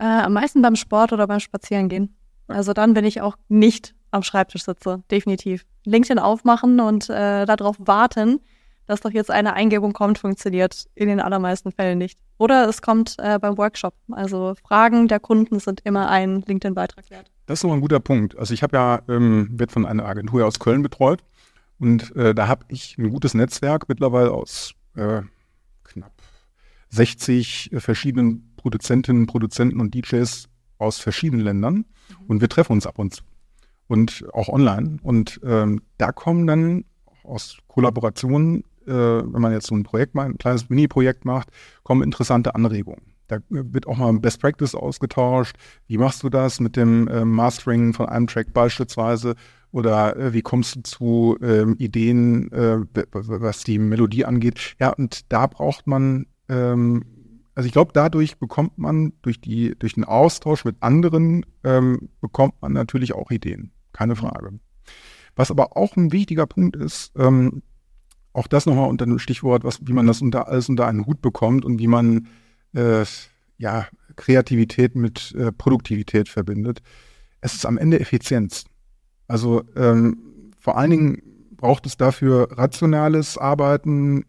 Äh, am meisten beim Sport oder beim Spazierengehen. Also dann, wenn ich auch nicht am Schreibtisch sitze, definitiv. LinkedIn aufmachen und äh, darauf warten, dass doch jetzt eine Eingebung kommt, funktioniert in den allermeisten Fällen nicht. Oder es kommt äh, beim Workshop. Also Fragen der Kunden sind immer ein LinkedIn-Beitrag wert. Das ist nochmal ein guter Punkt. Also ich habe ja, ähm, wird von einer Agentur aus Köln betreut und äh, da habe ich ein gutes Netzwerk mittlerweile aus äh, knapp 60 äh, verschiedenen Produzentinnen, Produzenten und DJs aus verschiedenen Ländern mhm. und wir treffen uns ab und zu und auch online und ähm, da kommen dann aus Kollaborationen äh, wenn man jetzt so ein Projekt mal ein kleines Mini-Projekt macht, kommen interessante Anregungen. Da äh, wird auch mal Best Practice ausgetauscht. Wie machst du das mit dem äh, Mastering von einem Track beispielsweise? Oder äh, wie kommst du zu ähm, Ideen, äh, was die Melodie angeht? Ja, und da braucht man, ähm, also ich glaube, dadurch bekommt man durch die, durch den Austausch mit anderen, ähm, bekommt man natürlich auch Ideen. Keine Frage. Was aber auch ein wichtiger Punkt ist, ähm, auch das nochmal unter dem Stichwort, was, wie man das unter, alles unter einen Hut bekommt und wie man äh, ja, Kreativität mit äh, Produktivität verbindet. Es ist am Ende Effizienz. Also ähm, vor allen Dingen braucht es dafür rationales Arbeiten,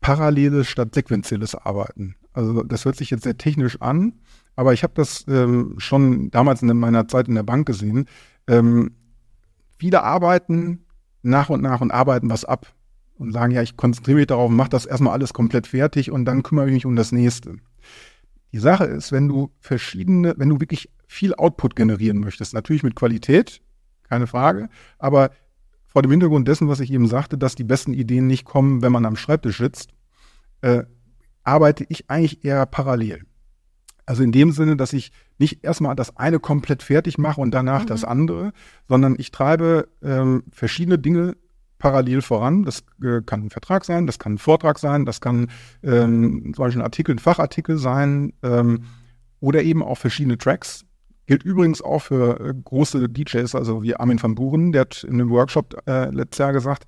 paralleles statt sequenzielles Arbeiten. Also das hört sich jetzt sehr technisch an, aber ich habe das ähm, schon damals in meiner Zeit in der Bank gesehen. Ähm, viele arbeiten nach und nach und arbeiten was ab und sagen, ja, ich konzentriere mich darauf, mach das erstmal alles komplett fertig und dann kümmere ich mich um das nächste. Die Sache ist, wenn du verschiedene, wenn du wirklich viel Output generieren möchtest, natürlich mit Qualität, keine Frage, aber vor dem Hintergrund dessen, was ich eben sagte, dass die besten Ideen nicht kommen, wenn man am Schreibtisch sitzt, äh, arbeite ich eigentlich eher parallel. Also in dem Sinne, dass ich nicht erstmal das eine komplett fertig mache und danach mhm. das andere, sondern ich treibe ähm, verschiedene Dinge parallel voran. Das äh, kann ein Vertrag sein, das kann ein Vortrag sein, das kann ähm, zum Beispiel ein Artikel, ein Fachartikel sein ähm, oder eben auch verschiedene Tracks. Gilt übrigens auch für äh, große DJs, also wie Armin van Buren, der hat in einem Workshop äh, letztes Jahr gesagt,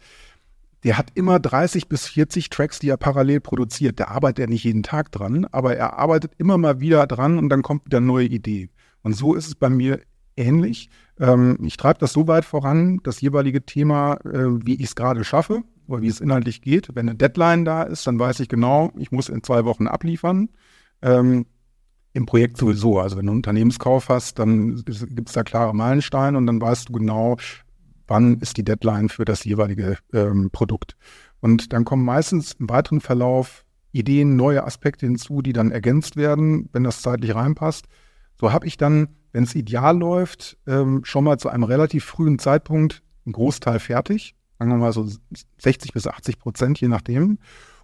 der hat immer 30 bis 40 Tracks, die er parallel produziert. Da arbeitet er nicht jeden Tag dran, aber er arbeitet immer mal wieder dran und dann kommt wieder eine neue Idee. Und so ist es bei mir ähnlich. Ähm, ich treibe das so weit voran, das jeweilige Thema, äh, wie ich es gerade schaffe oder wie es inhaltlich geht. Wenn eine Deadline da ist, dann weiß ich genau, ich muss in zwei Wochen abliefern. Ähm, Im Projekt sowieso. Also wenn du einen Unternehmenskauf hast, dann gibt es da klare Meilensteine und dann weißt du genau, wann ist die Deadline für das jeweilige ähm, Produkt. Und dann kommen meistens im weiteren Verlauf Ideen, neue Aspekte hinzu, die dann ergänzt werden, wenn das zeitlich reinpasst. So habe ich dann wenn es ideal läuft, ähm, schon mal zu einem relativ frühen Zeitpunkt einen Großteil fertig. Sagen wir mal so 60 bis 80 Prozent, je nachdem.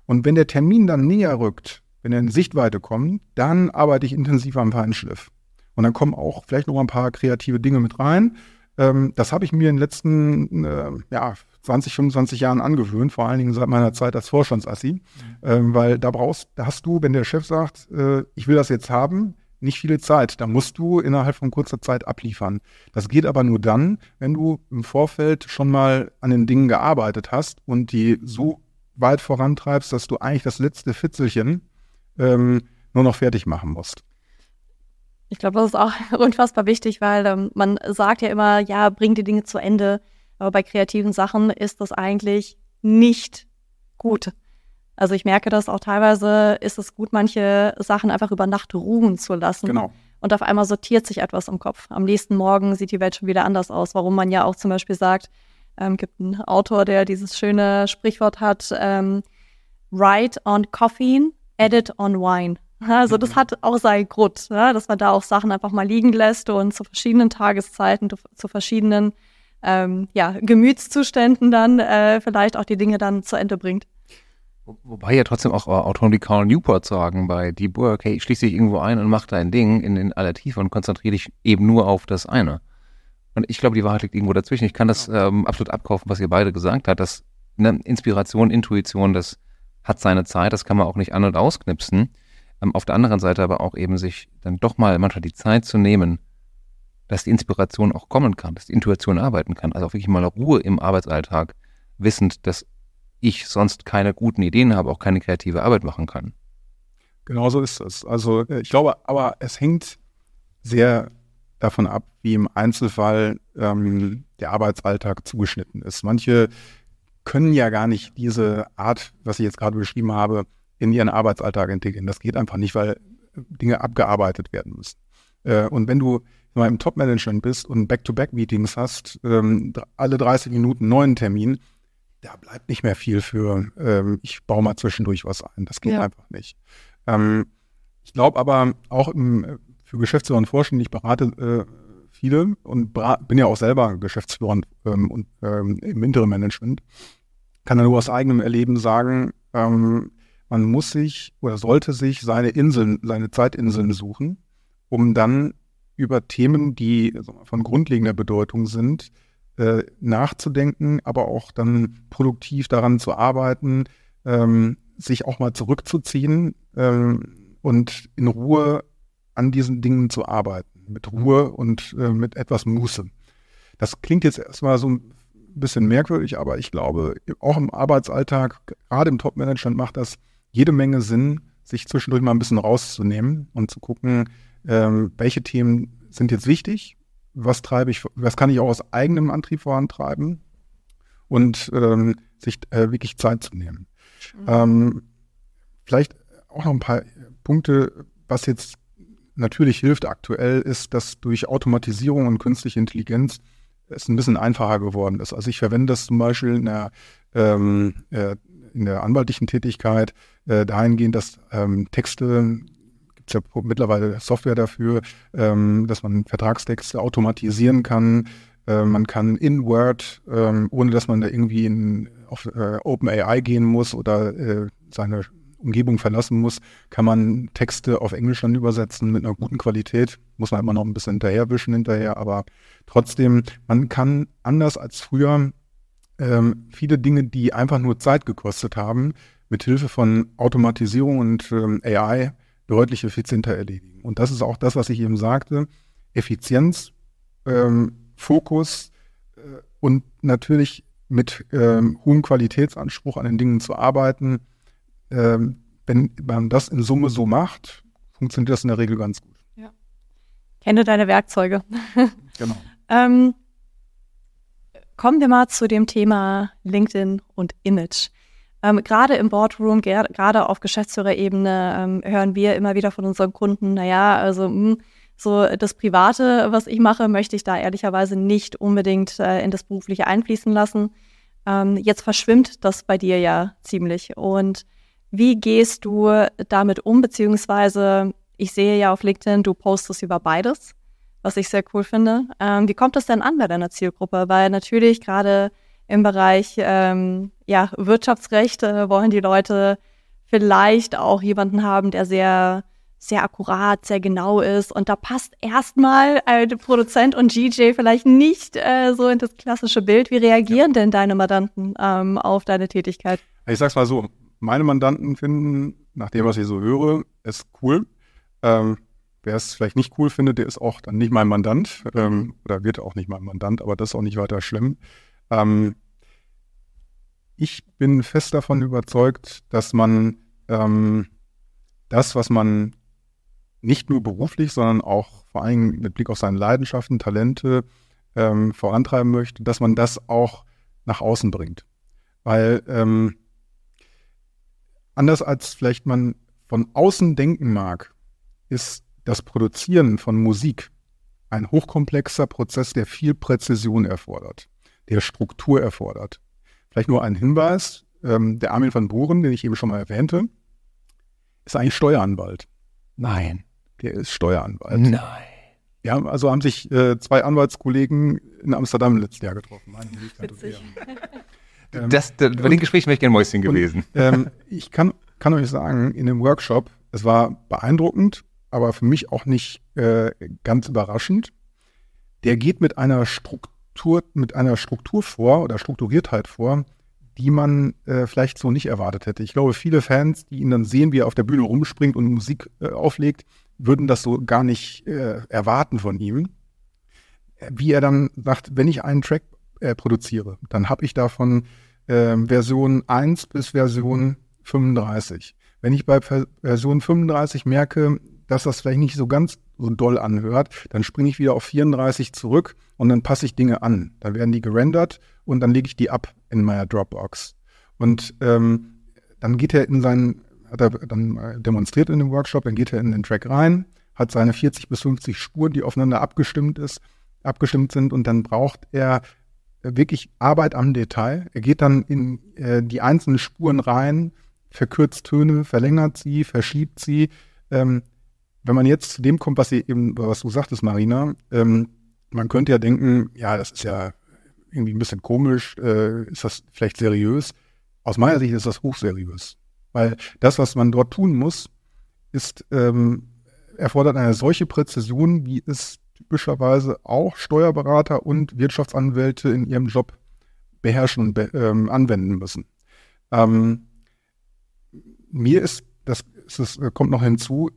Und wenn der Termin dann näher rückt, wenn er in Sichtweite kommt, dann arbeite ich intensiv am Feinschliff. Und dann kommen auch vielleicht noch ein paar kreative Dinge mit rein. Ähm, das habe ich mir in den letzten äh, ja, 20, 25 Jahren angewöhnt, vor allen Dingen seit meiner Zeit als Vorstandsassi. Mhm. Ähm, weil da brauchst, da hast du, wenn der Chef sagt, äh, ich will das jetzt haben, nicht viele Zeit. Da musst du innerhalb von kurzer Zeit abliefern. Das geht aber nur dann, wenn du im Vorfeld schon mal an den Dingen gearbeitet hast und die so weit vorantreibst, dass du eigentlich das letzte Fitzelchen ähm, nur noch fertig machen musst. Ich glaube, das ist auch unfassbar wichtig, weil ähm, man sagt ja immer, ja, bring die Dinge zu Ende. Aber bei kreativen Sachen ist das eigentlich nicht gut. Also ich merke das auch teilweise, ist es gut, manche Sachen einfach über Nacht ruhen zu lassen. Genau. Und auf einmal sortiert sich etwas im Kopf. Am nächsten Morgen sieht die Welt schon wieder anders aus. Warum man ja auch zum Beispiel sagt, ähm, gibt einen Autor, der dieses schöne Sprichwort hat, ähm, write on coffee, edit on wine. Also das mhm. hat auch seinen Grund, ja, ne, dass man da auch Sachen einfach mal liegen lässt und zu verschiedenen Tageszeiten, zu verschiedenen ähm, ja, Gemütszuständen dann äh, vielleicht auch die Dinge dann zu Ende bringt. Wobei ja trotzdem auch äh, Autoren wie Carl Newport sagen bei Deep Work, hey, schließ dich irgendwo ein und mach dein Ding in den aller Tiefe und konzentriere dich eben nur auf das eine. Und ich glaube, die Wahrheit liegt irgendwo dazwischen. Ich kann das ähm, absolut abkaufen, was ihr beide gesagt habt, dass ne, Inspiration, Intuition, das hat seine Zeit, das kann man auch nicht an- und ausknipsen. Ähm, auf der anderen Seite aber auch eben sich dann doch mal manchmal die Zeit zu nehmen, dass die Inspiration auch kommen kann, dass die Intuition arbeiten kann. Also auch wirklich mal Ruhe im Arbeitsalltag, wissend, dass ich sonst keine guten Ideen habe, auch keine kreative Arbeit machen kann. Genau so ist es. Also äh, ich glaube, aber es hängt sehr davon ab, wie im Einzelfall ähm, der Arbeitsalltag zugeschnitten ist. Manche können ja gar nicht diese Art, was ich jetzt gerade beschrieben habe, in ihren Arbeitsalltag integrieren. Das geht einfach nicht, weil äh, Dinge abgearbeitet werden müssen. Äh, und wenn du mal im Top-Management bist und Back-to-Back-Meetings hast, ähm, alle 30 Minuten neuen Termin, da bleibt nicht mehr viel für, ähm, ich baue mal zwischendurch was ein. Das geht ja. einfach nicht. Ähm, ich glaube aber auch im, äh, für Geschäftsführer und Vorstände, ich berate äh, viele und bin ja auch selber Geschäftsführer und, ähm, und ähm, im Interim Management, kann ja nur aus eigenem Erleben sagen, ähm, man muss sich oder sollte sich seine Inseln, seine Zeitinseln suchen, um dann über Themen, die von grundlegender Bedeutung sind, äh, nachzudenken, aber auch dann produktiv daran zu arbeiten, ähm, sich auch mal zurückzuziehen ähm, und in Ruhe an diesen Dingen zu arbeiten, mit Ruhe und äh, mit etwas Muße. Das klingt jetzt erstmal so ein bisschen merkwürdig, aber ich glaube, auch im Arbeitsalltag, gerade im Top-Management macht das jede Menge Sinn, sich zwischendurch mal ein bisschen rauszunehmen und zu gucken, ähm, welche Themen sind jetzt wichtig was treibe ich, was kann ich auch aus eigenem Antrieb vorantreiben und ähm, sich äh, wirklich Zeit zu nehmen. Mhm. Ähm, vielleicht auch noch ein paar Punkte, was jetzt natürlich hilft aktuell, ist, dass durch Automatisierung und künstliche Intelligenz es ein bisschen einfacher geworden ist. Also ich verwende das zum Beispiel in der, ähm, äh, in der anwaltlichen Tätigkeit äh, dahingehend, dass ähm, Texte gibt ja mittlerweile Software dafür, ähm, dass man Vertragstexte automatisieren kann. Äh, man kann in Word, ähm, ohne dass man da irgendwie in, auf äh, OpenAI gehen muss oder äh, seine Umgebung verlassen muss, kann man Texte auf Englisch dann übersetzen mit einer guten Qualität. Muss man immer noch ein bisschen hinterherwischen hinterher, aber trotzdem, man kann anders als früher ähm, viele Dinge, die einfach nur Zeit gekostet haben, mit Hilfe von Automatisierung und ähm, AI deutlich effizienter erledigen. Und das ist auch das, was ich eben sagte. Effizienz, ähm, Fokus äh, und natürlich mit ähm, hohem Qualitätsanspruch an den Dingen zu arbeiten. Ähm, wenn man das in Summe so macht, funktioniert das in der Regel ganz gut. Ja. Kenne deine Werkzeuge. genau. Ähm, kommen wir mal zu dem Thema LinkedIn und Image. Ähm, gerade im Boardroom, gerade auf Geschäftsführerebene ähm, hören wir immer wieder von unseren Kunden, naja, also mh, hm, so das Private, was ich mache, möchte ich da ehrlicherweise nicht unbedingt äh, in das Berufliche einfließen lassen. Ähm, jetzt verschwimmt das bei dir ja ziemlich. Und wie gehst du damit um? Beziehungsweise, ich sehe ja auf LinkedIn, du postest über beides, was ich sehr cool finde. Ähm, wie kommt das denn an bei deiner Zielgruppe? Weil natürlich gerade im Bereich ähm, ja, Wirtschaftsrecht äh, wollen die Leute vielleicht auch jemanden haben, der sehr, sehr akkurat, sehr genau ist. Und da passt erstmal äh, Produzent und DJ vielleicht nicht äh, so in das klassische Bild. Wie reagieren ja. denn deine Mandanten ähm, auf deine Tätigkeit? Ich sag's mal so, meine Mandanten finden, nach dem, was ich so höre, es cool. Ähm, Wer es vielleicht nicht cool findet, der ist auch dann nicht mein Mandant ähm, oder wird auch nicht mein Mandant, aber das ist auch nicht weiter schlimm. Ähm, ich bin fest davon überzeugt, dass man ähm, das, was man nicht nur beruflich, sondern auch vor allem mit Blick auf seine Leidenschaften, Talente ähm, vorantreiben möchte, dass man das auch nach außen bringt. Weil ähm, anders als vielleicht man von außen denken mag, ist das Produzieren von Musik ein hochkomplexer Prozess, der viel Präzision erfordert, der Struktur erfordert, Vielleicht nur ein Hinweis, ähm, der Armin van Buren, den ich eben schon mal erwähnte, ist eigentlich Steueranwalt. Nein. Der ist Steueranwalt. Nein. Ja, also haben sich äh, zwei Anwaltskollegen in Amsterdam letztes Jahr getroffen. Nein, Witzig. ähm, das, das, bei dem Gespräch wäre ich gerne Mäuschen gewesen. Und, ähm, ich kann, kann euch sagen, in dem Workshop, es war beeindruckend, aber für mich auch nicht äh, ganz überraschend. Der geht mit einer Struktur Struktur, mit einer Struktur vor oder Strukturiertheit vor, die man äh, vielleicht so nicht erwartet hätte. Ich glaube, viele Fans, die ihn dann sehen, wie er auf der Bühne rumspringt und Musik äh, auflegt, würden das so gar nicht äh, erwarten von ihm. Wie er dann sagt, wenn ich einen Track äh, produziere, dann habe ich davon ähm, Version 1 bis Version 35. Wenn ich bei Version 35 merke, dass das vielleicht nicht so ganz so doll anhört, dann springe ich wieder auf 34 zurück und dann passe ich Dinge an. Dann werden die gerendert und dann lege ich die ab in meiner Dropbox. Und ähm, dann geht er in seinen, hat er dann demonstriert in dem Workshop, dann geht er in den Track rein, hat seine 40 bis 50 Spuren, die aufeinander abgestimmt ist, abgestimmt sind und dann braucht er wirklich Arbeit am Detail. Er geht dann in äh, die einzelnen Spuren rein, verkürzt Töne, verlängert sie, verschiebt sie, ähm, wenn man jetzt zu dem kommt, was, ihr eben, was du sagtest, Marina, ähm, man könnte ja denken, ja, das ist ja irgendwie ein bisschen komisch, äh, ist das vielleicht seriös? Aus meiner Sicht ist das hochseriös. Weil das, was man dort tun muss, ist, ähm, erfordert eine solche Präzision, wie es typischerweise auch Steuerberater und Wirtschaftsanwälte in ihrem Job beherrschen und be ähm, anwenden müssen. Ähm, mir ist, das, das kommt noch hinzu,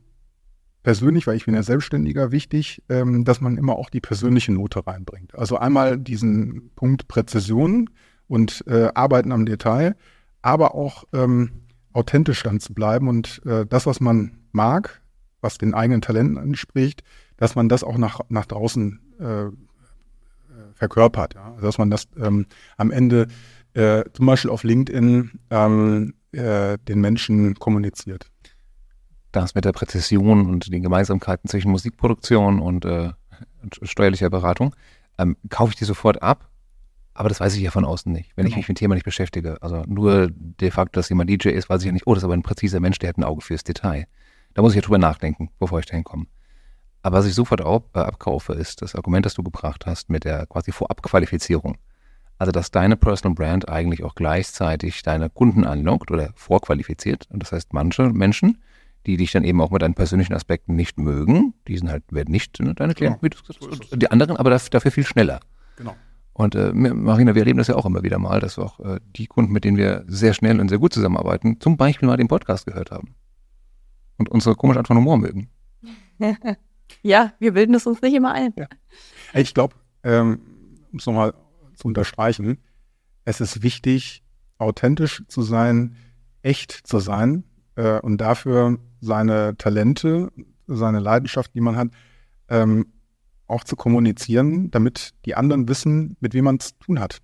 persönlich, weil ich bin ja Selbstständiger, wichtig, ähm, dass man immer auch die persönliche Note reinbringt. Also einmal diesen Punkt Präzision und äh, Arbeiten am Detail, aber auch ähm, authentisch dann zu bleiben und äh, das, was man mag, was den eigenen Talenten entspricht, dass man das auch nach, nach draußen äh, äh verkörpert. Ja? Also dass man das ähm, am Ende äh, zum Beispiel auf LinkedIn ähm, äh, den Menschen kommuniziert das mit der Präzision und den Gemeinsamkeiten zwischen Musikproduktion und, äh, steuerlicher Beratung, ähm, kaufe ich die sofort ab. Aber das weiß ich ja von außen nicht, wenn genau. ich mich mit dem Thema nicht beschäftige. Also nur de facto, dass jemand DJ ist, weiß ich ja nicht, oh, das ist aber ein präziser Mensch, der hat ein Auge fürs Detail. Da muss ich ja drüber nachdenken, bevor ich da hinkomme. Aber was ich sofort ab, äh, abkaufe, ist das Argument, das du gebracht hast mit der quasi Vorabqualifizierung. Also, dass deine Personal Brand eigentlich auch gleichzeitig deine Kunden anlockt oder vorqualifiziert. Und das heißt, manche Menschen die dich dann eben auch mit deinen persönlichen Aspekten nicht mögen. Die sind halt, werden nicht ne, deine genau. Klienten, genau. wie du so Die anderen aber dafür viel schneller. Genau. Und äh, Marina, wir erleben das ja auch immer wieder mal, dass wir auch äh, die Kunden, mit denen wir sehr schnell und sehr gut zusammenarbeiten, zum Beispiel mal den Podcast gehört haben. Und unsere komische Art von Humor mögen. ja, wir bilden es uns nicht immer ein. Ja. Ich glaube, ähm, um es nochmal zu unterstreichen, es ist wichtig, authentisch zu sein, echt zu sein äh, und dafür seine Talente, seine Leidenschaft, die man hat, ähm, auch zu kommunizieren, damit die anderen wissen, mit wem man es tun hat.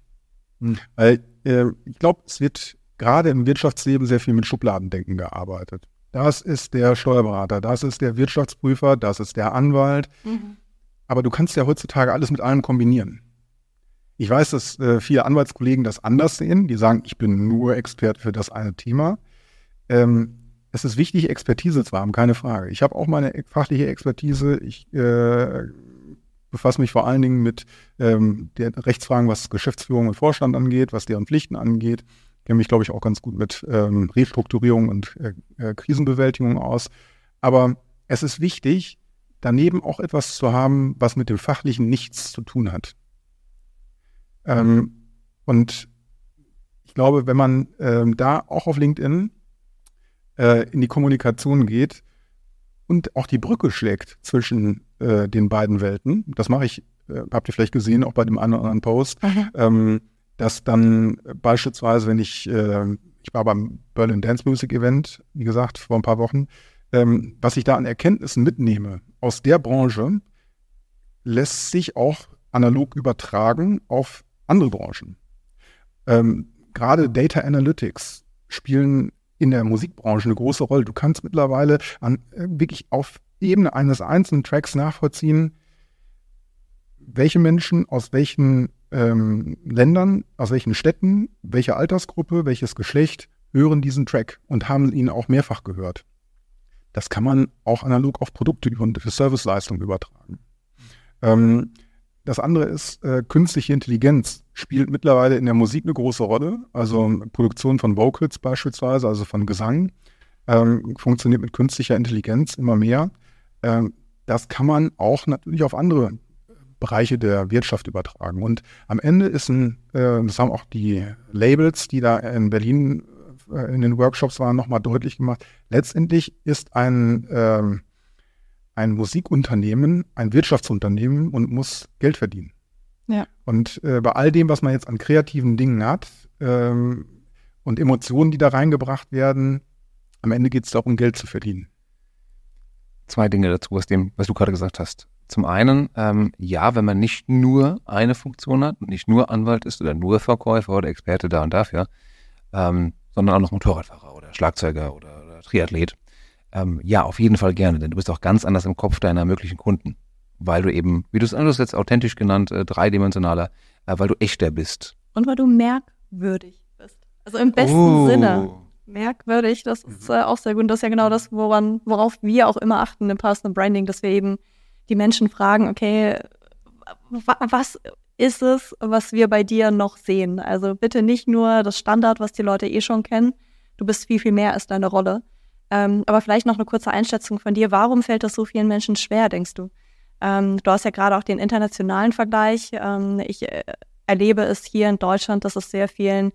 Mhm. Weil äh, ich glaube, es wird gerade im Wirtschaftsleben sehr viel mit Schubladendenken gearbeitet. Das ist der Steuerberater, das ist der Wirtschaftsprüfer, das ist der Anwalt. Mhm. Aber du kannst ja heutzutage alles mit allem kombinieren. Ich weiß, dass äh, viele Anwaltskollegen das anders sehen. Die sagen, ich bin nur Experte für das eine Thema. Ähm, es ist wichtig, Expertise zu haben, keine Frage. Ich habe auch meine fachliche Expertise. Ich äh, befasse mich vor allen Dingen mit ähm, Rechtsfragen, was Geschäftsführung und Vorstand angeht, was deren Pflichten angeht. Ich kenne mich, glaube ich, auch ganz gut mit ähm, Restrukturierung und äh, äh, Krisenbewältigung aus. Aber es ist wichtig, daneben auch etwas zu haben, was mit dem Fachlichen nichts zu tun hat. Ähm, und ich glaube, wenn man ähm, da auch auf LinkedIn äh, in die Kommunikation geht und auch die Brücke schlägt zwischen äh, den beiden Welten. Das mache ich, äh, habt ihr vielleicht gesehen, auch bei dem einen oder anderen Post, mhm. ähm, dass dann beispielsweise, wenn ich, äh, ich war beim Berlin Dance Music Event, wie gesagt, vor ein paar Wochen, ähm, was ich da an Erkenntnissen mitnehme aus der Branche, lässt sich auch analog übertragen auf andere Branchen. Ähm, gerade Data Analytics spielen in der Musikbranche eine große Rolle. Du kannst mittlerweile an, äh, wirklich auf Ebene eines einzelnen Tracks nachvollziehen, welche Menschen aus welchen ähm, Ländern, aus welchen Städten, welche Altersgruppe, welches Geschlecht hören diesen Track und haben ihn auch mehrfach gehört. Das kann man auch analog auf Produkte und Serviceleistungen übertragen. Ähm, das andere ist, äh, künstliche Intelligenz spielt mittlerweile in der Musik eine große Rolle. Also mhm. Produktion von Vocals beispielsweise, also von Gesang, ähm, funktioniert mit künstlicher Intelligenz immer mehr. Ähm, das kann man auch natürlich auf andere Bereiche der Wirtschaft übertragen. Und am Ende ist ein, äh, das haben auch die Labels, die da in Berlin äh, in den Workshops waren, nochmal deutlich gemacht, letztendlich ist ein ähm, ein Musikunternehmen, ein Wirtschaftsunternehmen und muss Geld verdienen. Ja. Und äh, bei all dem, was man jetzt an kreativen Dingen hat ähm, und Emotionen, die da reingebracht werden, am Ende geht es darum, Geld zu verdienen. Zwei Dinge dazu aus dem, was du gerade gesagt hast. Zum einen, ähm, ja, wenn man nicht nur eine Funktion hat, nicht nur Anwalt ist oder nur Verkäufer oder Experte da und dafür, ähm, sondern auch noch Motorradfahrer oder Schlagzeuger oder, oder Triathlet, ähm, ja, auf jeden Fall gerne, denn du bist auch ganz anders im Kopf deiner möglichen Kunden, weil du eben, wie du es anders jetzt authentisch genannt, äh, dreidimensionaler, äh, weil du echter bist. Und weil du merkwürdig bist. Also im besten oh. Sinne. Merkwürdig, das ist mhm. äh, auch sehr gut. Und das ist ja genau das, woran, worauf wir auch immer achten im Personal Branding, dass wir eben die Menschen fragen, okay, was ist es, was wir bei dir noch sehen? Also bitte nicht nur das Standard, was die Leute eh schon kennen. Du bist viel, viel mehr als deine Rolle. Ähm, aber vielleicht noch eine kurze Einschätzung von dir. Warum fällt das so vielen Menschen schwer, denkst du? Ähm, du hast ja gerade auch den internationalen Vergleich. Ähm, ich äh, erlebe es hier in Deutschland, dass es sehr vielen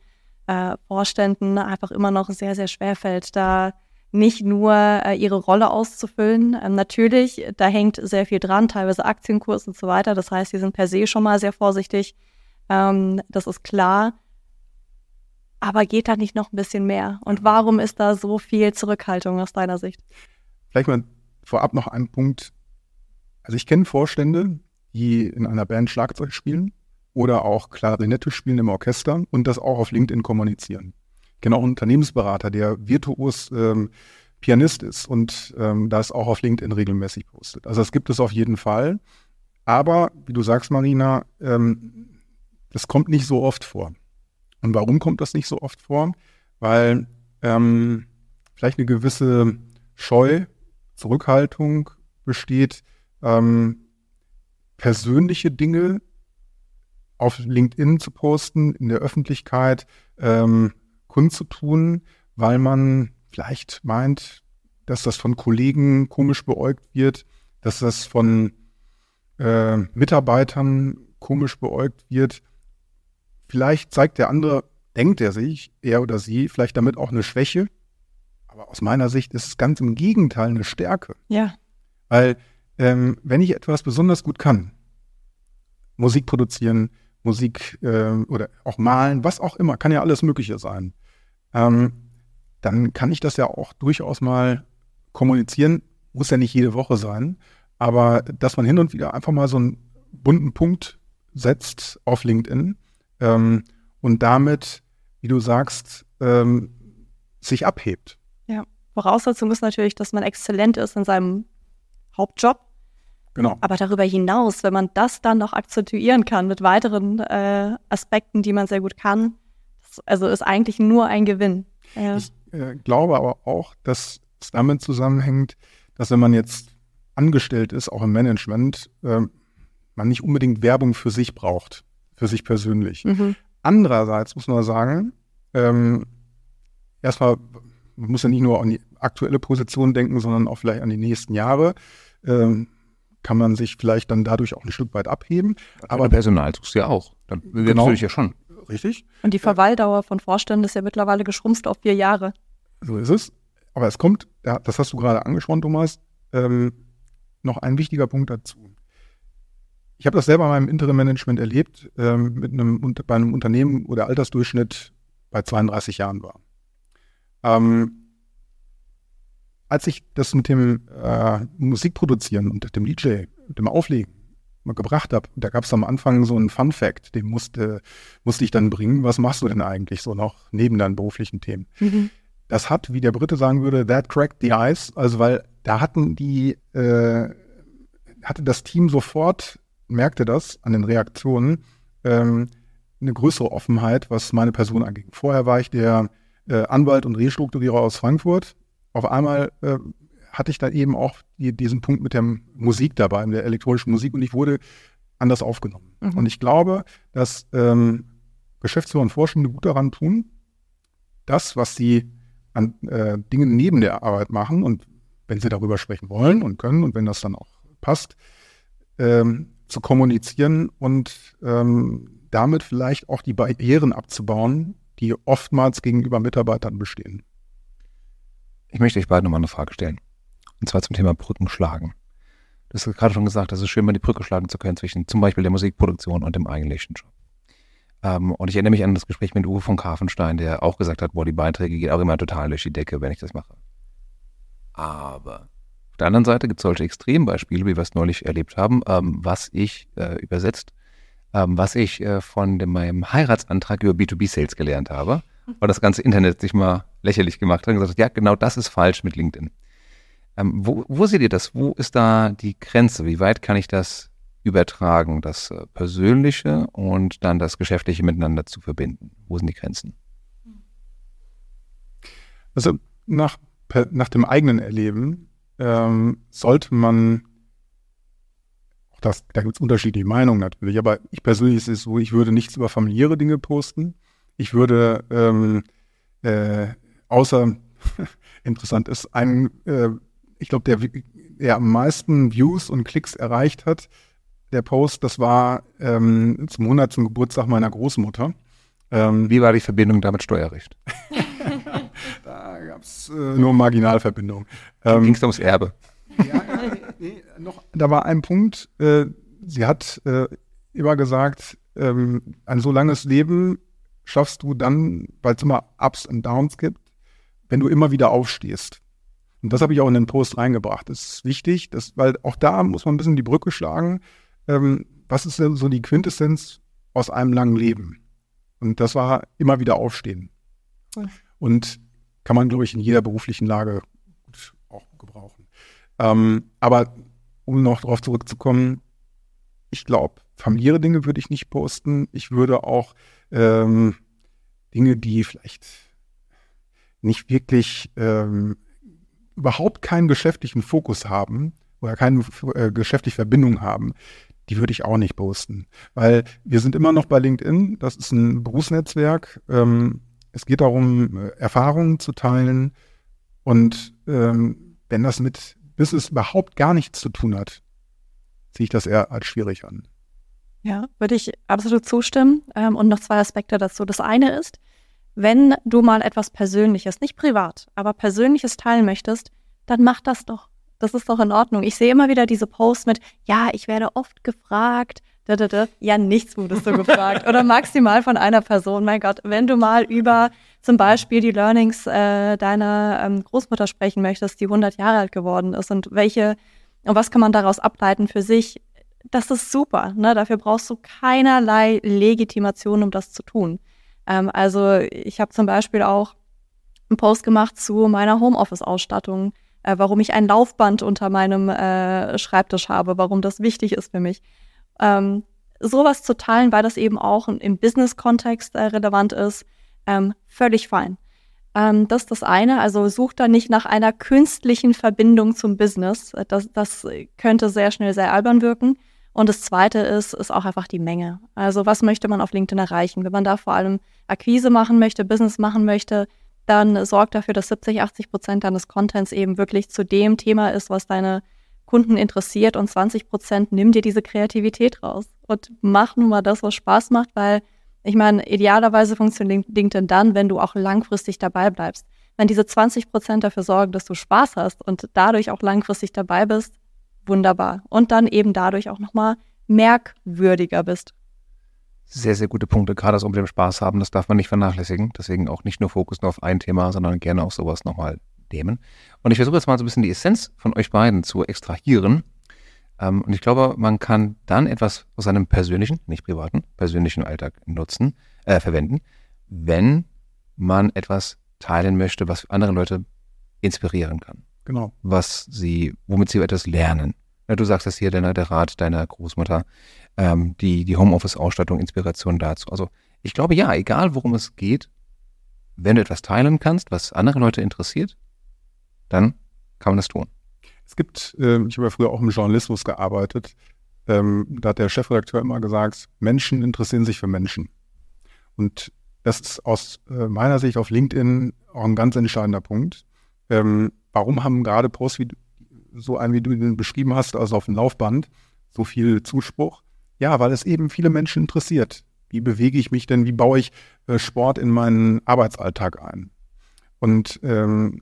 äh, Vorständen einfach immer noch sehr, sehr schwer fällt, da nicht nur äh, ihre Rolle auszufüllen. Ähm, natürlich, da hängt sehr viel dran, teilweise Aktienkurs und so weiter. Das heißt, sie sind per se schon mal sehr vorsichtig. Ähm, das ist klar aber geht da nicht noch ein bisschen mehr? Und warum ist da so viel Zurückhaltung aus deiner Sicht? Vielleicht mal vorab noch einen Punkt. Also ich kenne Vorstände, die in einer Band Schlagzeug spielen oder auch Klarinette spielen im Orchester und das auch auf LinkedIn kommunizieren. Ich kenne auch einen Unternehmensberater, der virtuos ähm, Pianist ist und ähm, das auch auf LinkedIn regelmäßig postet. Also das gibt es auf jeden Fall. Aber, wie du sagst, Marina, ähm, das kommt nicht so oft vor. Und warum kommt das nicht so oft vor? Weil ähm, vielleicht eine gewisse Scheu, Zurückhaltung besteht, ähm, persönliche Dinge auf LinkedIn zu posten, in der Öffentlichkeit ähm, kundzutun, weil man vielleicht meint, dass das von Kollegen komisch beäugt wird, dass das von äh, Mitarbeitern komisch beäugt wird Vielleicht zeigt der andere, denkt er sich, er oder sie, vielleicht damit auch eine Schwäche. Aber aus meiner Sicht ist es ganz im Gegenteil eine Stärke. Ja. Weil, ähm, wenn ich etwas besonders gut kann, Musik produzieren, Musik äh, oder auch malen, was auch immer, kann ja alles Mögliche sein, ähm, dann kann ich das ja auch durchaus mal kommunizieren. Muss ja nicht jede Woche sein, aber dass man hin und wieder einfach mal so einen bunten Punkt setzt auf LinkedIn ähm, und damit, wie du sagst, ähm, sich abhebt. Ja, Voraussetzung ist natürlich, dass man exzellent ist in seinem Hauptjob. Genau. Aber darüber hinaus, wenn man das dann noch akzentuieren kann mit weiteren äh, Aspekten, die man sehr gut kann, das, also ist eigentlich nur ein Gewinn. Ja. Äh, ich äh, glaube aber auch, dass es damit zusammenhängt, dass wenn man jetzt angestellt ist, auch im Management, äh, man nicht unbedingt Werbung für sich braucht für sich persönlich. Mhm. Andererseits muss man sagen, ähm, erstmal man muss ja nicht nur an die aktuelle Position denken, sondern auch vielleicht an die nächsten Jahre. Ähm, kann man sich vielleicht dann dadurch auch ein Stück weit abheben. Aber ja, Personal suchst du ja auch. Dann bewirbst genau. du ja schon. Richtig. Und die Verweildauer von Vorständen ist ja mittlerweile geschrumpft auf vier Jahre. So ist es. Aber es kommt, das hast du gerade angesprochen, Thomas, ähm, noch ein wichtiger Punkt dazu ich habe das selber in meinem Interim-Management erlebt, ähm, mit einem, bei einem Unternehmen, wo der Altersdurchschnitt bei 32 Jahren war. Ähm, als ich das mit dem äh, Musikproduzieren und dem DJ, dem Auflegen mal gebracht habe, da gab es am Anfang so einen Fun-Fact, den musste, musste ich dann bringen, was machst du denn eigentlich so noch neben deinen beruflichen Themen? Mhm. Das hat, wie der Brite sagen würde, that cracked the ice, also weil da hatten die, äh, hatte das Team sofort merkte das an den Reaktionen, ähm, eine größere Offenheit, was meine Person angeht. Vorher war ich der äh, Anwalt und Restrukturierer aus Frankfurt. Auf einmal äh, hatte ich dann eben auch die, diesen Punkt mit der Musik dabei, mit der elektronischen Musik und ich wurde anders aufgenommen. Mhm. Und ich glaube, dass ähm, Geschäftsführer und Forschende gut daran tun, das, was sie an äh, Dingen neben der Arbeit machen und wenn sie darüber sprechen wollen und können und wenn das dann auch passt, ähm, zu kommunizieren und ähm, damit vielleicht auch die Barrieren abzubauen, die oftmals gegenüber Mitarbeitern bestehen. Ich möchte euch beiden nochmal eine Frage stellen. Und zwar zum Thema Brücken schlagen. Du hast gerade schon gesagt, es ist schön, mal die Brücke schlagen zu können zwischen zum Beispiel der Musikproduktion und dem eigentlichen Job. Ähm, und ich erinnere mich an das Gespräch mit Uwe von Karfenstein, der auch gesagt hat, boah, die Beiträge gehen auch immer total durch die Decke, wenn ich das mache. Aber auf der anderen Seite gibt es solche Extrembeispiele, wie wir es neulich erlebt haben, ähm, was ich äh, übersetzt, ähm, was ich äh, von dem, meinem Heiratsantrag über B2B-Sales gelernt habe, weil mhm. das ganze Internet sich mal lächerlich gemacht hat und gesagt hat, ja, genau das ist falsch mit LinkedIn. Ähm, wo, wo seht ihr das? Wo ist da die Grenze? Wie weit kann ich das übertragen, das äh, Persönliche und dann das Geschäftliche miteinander zu verbinden? Wo sind die Grenzen? Also nach, nach dem eigenen Erleben ähm, sollte man, auch das, da gibt es unterschiedliche Meinungen natürlich, aber ich persönlich ist es so, ich würde nichts über familiäre Dinge posten. Ich würde, ähm, äh, außer, interessant ist, ein, äh, ich glaube, der, der am meisten Views und Klicks erreicht hat, der Post, das war ähm, zum 100. Geburtstag meiner Großmutter. Ähm, Wie war die Verbindung damit Steuerrecht? gab es äh, nur Marginalverbindung. Ähm, Ging es ums Erbe? Ja, nee, noch, da war ein Punkt, äh, sie hat äh, immer gesagt, ähm, ein so langes Leben schaffst du dann, weil es immer Ups und Downs gibt, wenn du immer wieder aufstehst. Und das habe ich auch in den Post reingebracht. Das ist wichtig, dass, weil auch da muss man ein bisschen die Brücke schlagen. Ähm, was ist denn so die Quintessenz aus einem langen Leben? Und das war immer wieder aufstehen. Und kann man, glaube ich, in jeder beruflichen Lage gut auch gebrauchen. Ähm, aber um noch darauf zurückzukommen, ich glaube, familiäre Dinge würde ich nicht posten. Ich würde auch ähm, Dinge, die vielleicht nicht wirklich ähm, überhaupt keinen geschäftlichen Fokus haben oder keine äh, geschäftliche Verbindung haben, die würde ich auch nicht posten. Weil wir sind immer noch bei LinkedIn, das ist ein Berufsnetzwerk. Ähm, es geht darum, äh, Erfahrungen zu teilen. Und ähm, wenn das mit, bis es überhaupt gar nichts zu tun hat, ziehe ich das eher als schwierig an. Ja, würde ich absolut zustimmen. Ähm, und noch zwei Aspekte dazu. Das eine ist, wenn du mal etwas Persönliches, nicht privat, aber Persönliches teilen möchtest, dann mach das doch. Das ist doch in Ordnung. Ich sehe immer wieder diese Posts mit, ja, ich werde oft gefragt, da, da, da. Ja, nichts wurdest du gefragt. Oder maximal von einer Person. Mein Gott, wenn du mal über zum Beispiel die Learnings äh, deiner ähm, Großmutter sprechen möchtest, die 100 Jahre alt geworden ist und welche und was kann man daraus ableiten für sich, das ist super. Ne? Dafür brauchst du keinerlei Legitimation, um das zu tun. Ähm, also ich habe zum Beispiel auch einen Post gemacht zu meiner Homeoffice-Ausstattung, äh, warum ich ein Laufband unter meinem äh, Schreibtisch habe, warum das wichtig ist für mich. Ähm, sowas zu teilen, weil das eben auch im Business-Kontext äh, relevant ist, ähm, völlig fein. Ähm, das ist das eine. Also sucht da nicht nach einer künstlichen Verbindung zum Business. Äh, das, das könnte sehr schnell sehr albern wirken. Und das zweite ist, ist auch einfach die Menge. Also was möchte man auf LinkedIn erreichen? Wenn man da vor allem Akquise machen möchte, Business machen möchte, dann sorgt dafür, dass 70, 80 Prozent deines Contents eben wirklich zu dem Thema ist, was deine Kunden interessiert und 20 Prozent nimm dir diese Kreativität raus und mach nun mal das, was Spaß macht, weil ich meine, idealerweise funktioniert denn dann, wenn du auch langfristig dabei bleibst. Wenn diese 20 Prozent dafür sorgen, dass du Spaß hast und dadurch auch langfristig dabei bist, wunderbar. Und dann eben dadurch auch nochmal merkwürdiger bist. Sehr, sehr gute Punkte, gerade das um den Spaß haben, das darf man nicht vernachlässigen. Deswegen auch nicht nur Fokus nur auf ein Thema, sondern gerne auch sowas nochmal nehmen. Und ich versuche jetzt mal so ein bisschen die Essenz von euch beiden zu extrahieren. Ähm, und ich glaube, man kann dann etwas aus seinem persönlichen, nicht privaten, persönlichen Alltag nutzen, äh, verwenden, wenn man etwas teilen möchte, was andere Leute inspirieren kann. Genau. Was sie, womit sie etwas lernen. Ja, du sagst das hier, der, der Rat deiner Großmutter, ähm, die, die Homeoffice-Ausstattung, Inspiration dazu. Also ich glaube ja, egal worum es geht, wenn du etwas teilen kannst, was andere Leute interessiert, dann kann man das tun. Es gibt, äh, ich habe ja früher auch im Journalismus gearbeitet, ähm, da hat der Chefredakteur immer gesagt, Menschen interessieren sich für Menschen. Und das ist aus äh, meiner Sicht auf LinkedIn auch ein ganz entscheidender Punkt. Ähm, warum haben gerade Posts wie so einen, wie du den beschrieben hast, also auf dem Laufband, so viel Zuspruch? Ja, weil es eben viele Menschen interessiert. Wie bewege ich mich denn? Wie baue ich äh, Sport in meinen Arbeitsalltag ein? Und ähm,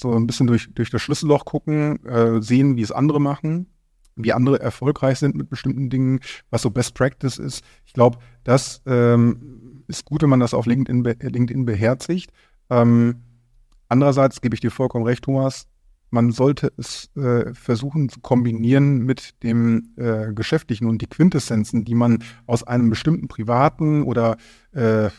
so ein bisschen durch, durch das Schlüsselloch gucken, äh, sehen, wie es andere machen, wie andere erfolgreich sind mit bestimmten Dingen, was so Best Practice ist. Ich glaube, das ähm, ist gut, wenn man das auf LinkedIn, be LinkedIn beherzigt. Ähm, andererseits gebe ich dir vollkommen recht, Thomas. Man sollte es äh, versuchen zu kombinieren mit dem äh, Geschäftlichen und die Quintessenzen, die man aus einem bestimmten privaten oder äh,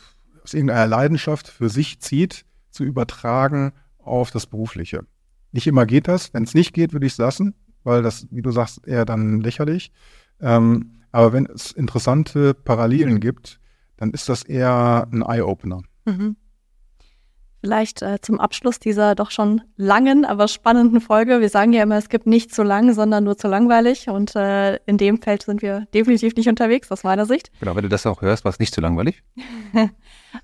aus irgendeiner Leidenschaft für sich zieht, zu übertragen auf das Berufliche. Nicht immer geht das. Wenn es nicht geht, würde ich es lassen, weil das, wie du sagst, eher dann lächerlich. Ähm, aber wenn es interessante Parallelen gibt, dann ist das eher ein Eye-Opener. Mhm. Vielleicht äh, zum Abschluss dieser doch schon langen, aber spannenden Folge. Wir sagen ja immer, es gibt nicht zu lang, sondern nur zu langweilig. Und äh, in dem Feld sind wir definitiv nicht unterwegs, aus meiner Sicht. Genau, wenn du das auch hörst, war es nicht zu langweilig.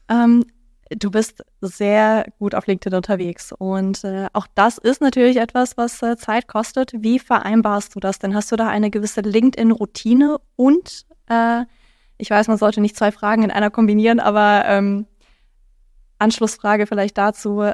ähm, Du bist sehr gut auf LinkedIn unterwegs und äh, auch das ist natürlich etwas, was äh, Zeit kostet. Wie vereinbarst du das denn? Hast du da eine gewisse LinkedIn-Routine und äh, ich weiß, man sollte nicht zwei Fragen in einer kombinieren, aber ähm, Anschlussfrage vielleicht dazu,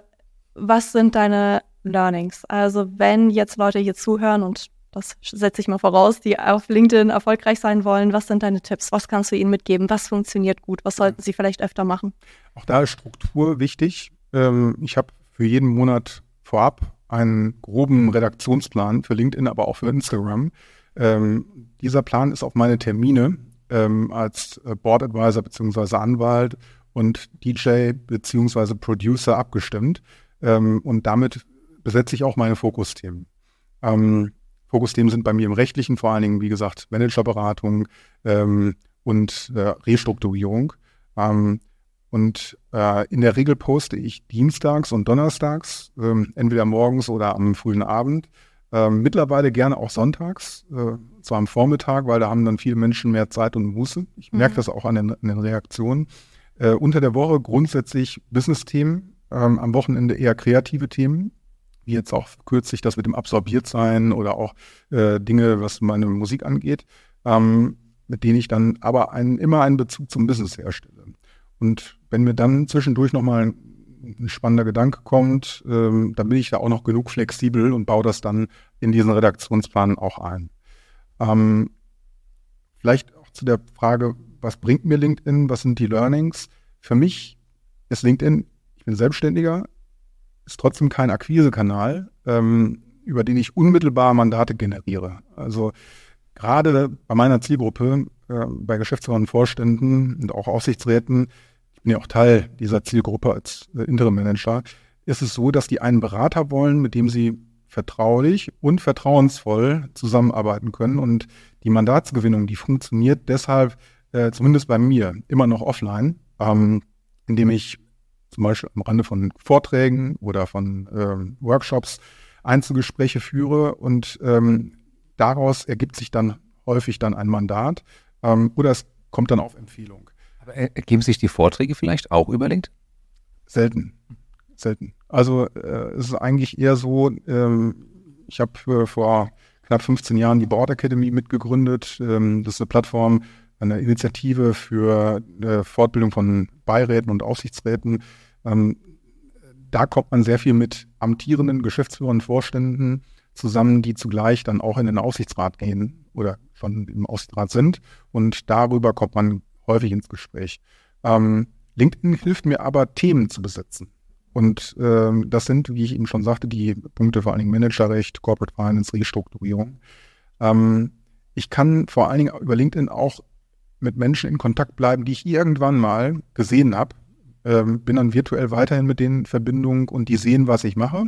was sind deine Learnings? Also wenn jetzt Leute hier zuhören und das setze ich mal voraus, die auf LinkedIn erfolgreich sein wollen. Was sind deine Tipps? Was kannst du ihnen mitgeben? Was funktioniert gut? Was sollten mhm. sie vielleicht öfter machen? Auch da ist Struktur wichtig. Ähm, ich habe für jeden Monat vorab einen groben mhm. Redaktionsplan für LinkedIn, aber auch für Instagram. Ähm, dieser Plan ist auf meine Termine ähm, als äh, Board Advisor bzw. Anwalt und DJ bzw. Producer abgestimmt. und damit besetze ich auch meine Fokusthemen. Fokusthemen sind bei mir im Rechtlichen vor allen Dingen, wie gesagt, Managerberatung ähm, und äh, Restrukturierung. Ähm, und äh, in der Regel poste ich dienstags und donnerstags, ähm, entweder morgens oder am frühen Abend. Ähm, mittlerweile gerne auch sonntags, äh, zwar am Vormittag, weil da haben dann viele Menschen mehr Zeit und Muße. Ich mhm. merke das auch an den, an den Reaktionen. Äh, unter der Woche grundsätzlich Business-Themen, ähm, am Wochenende eher kreative Themen wie jetzt auch kürzlich das mit dem Absorbiertsein oder auch äh, Dinge, was meine Musik angeht, ähm, mit denen ich dann aber einen, immer einen Bezug zum Business herstelle. Und wenn mir dann zwischendurch nochmal ein, ein spannender Gedanke kommt, ähm, dann bin ich da auch noch genug flexibel und baue das dann in diesen Redaktionsplan auch ein. Ähm, vielleicht auch zu der Frage, was bringt mir LinkedIn, was sind die Learnings? Für mich ist LinkedIn, ich bin Selbstständiger, ist trotzdem kein Akquisekanal, ähm, über den ich unmittelbar Mandate generiere. Also gerade bei meiner Zielgruppe, äh, bei Geschäftsführern, Vorständen und auch Aufsichtsräten, ich bin ja auch Teil dieser Zielgruppe als äh, Interim Manager, ist es so, dass die einen Berater wollen, mit dem sie vertraulich und vertrauensvoll zusammenarbeiten können. Und die Mandatsgewinnung, die funktioniert deshalb, äh, zumindest bei mir, immer noch offline, ähm, indem ich zum Beispiel am Rande von Vorträgen oder von ähm, Workshops Einzelgespräche führe und ähm, daraus ergibt sich dann häufig dann ein Mandat ähm, oder es kommt dann auf Empfehlung. Aber äh, ergeben sich die Vorträge vielleicht auch überlegt? Selten, selten. Also äh, es ist eigentlich eher so, ähm, ich habe äh, vor knapp 15 Jahren die Board Academy mitgegründet. Ähm, das ist eine Plattform, eine Initiative für eine äh, Fortbildung von Beiräten und Aufsichtsräten ähm, da kommt man sehr viel mit amtierenden Geschäftsführern, Vorständen zusammen, die zugleich dann auch in den Aufsichtsrat gehen oder schon im Aufsichtsrat sind. Und darüber kommt man häufig ins Gespräch. Ähm, LinkedIn hilft mir aber, Themen zu besetzen. Und ähm, das sind, wie ich eben schon sagte, die Punkte vor allen Dingen Managerrecht, Corporate Finance, Restrukturierung. Ähm, ich kann vor allen Dingen über LinkedIn auch mit Menschen in Kontakt bleiben, die ich irgendwann mal gesehen habe ähm, bin dann virtuell weiterhin mit denen in Verbindung und die sehen, was ich mache.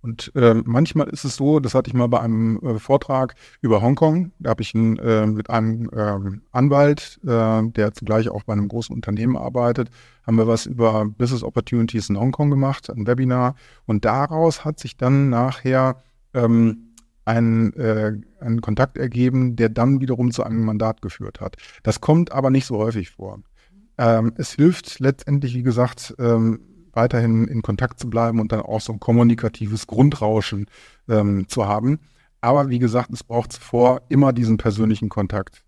Und äh, manchmal ist es so, das hatte ich mal bei einem äh, Vortrag über Hongkong, da habe ich einen, äh, mit einem ähm, Anwalt, äh, der zugleich auch bei einem großen Unternehmen arbeitet, haben wir was über Business Opportunities in Hongkong gemacht, ein Webinar. Und daraus hat sich dann nachher ähm, ein, äh, ein Kontakt ergeben, der dann wiederum zu einem Mandat geführt hat. Das kommt aber nicht so häufig vor. Ähm, es hilft letztendlich, wie gesagt, ähm, weiterhin in Kontakt zu bleiben und dann auch so ein kommunikatives Grundrauschen ähm, zu haben. Aber wie gesagt, es braucht zuvor immer diesen persönlichen Kontakt.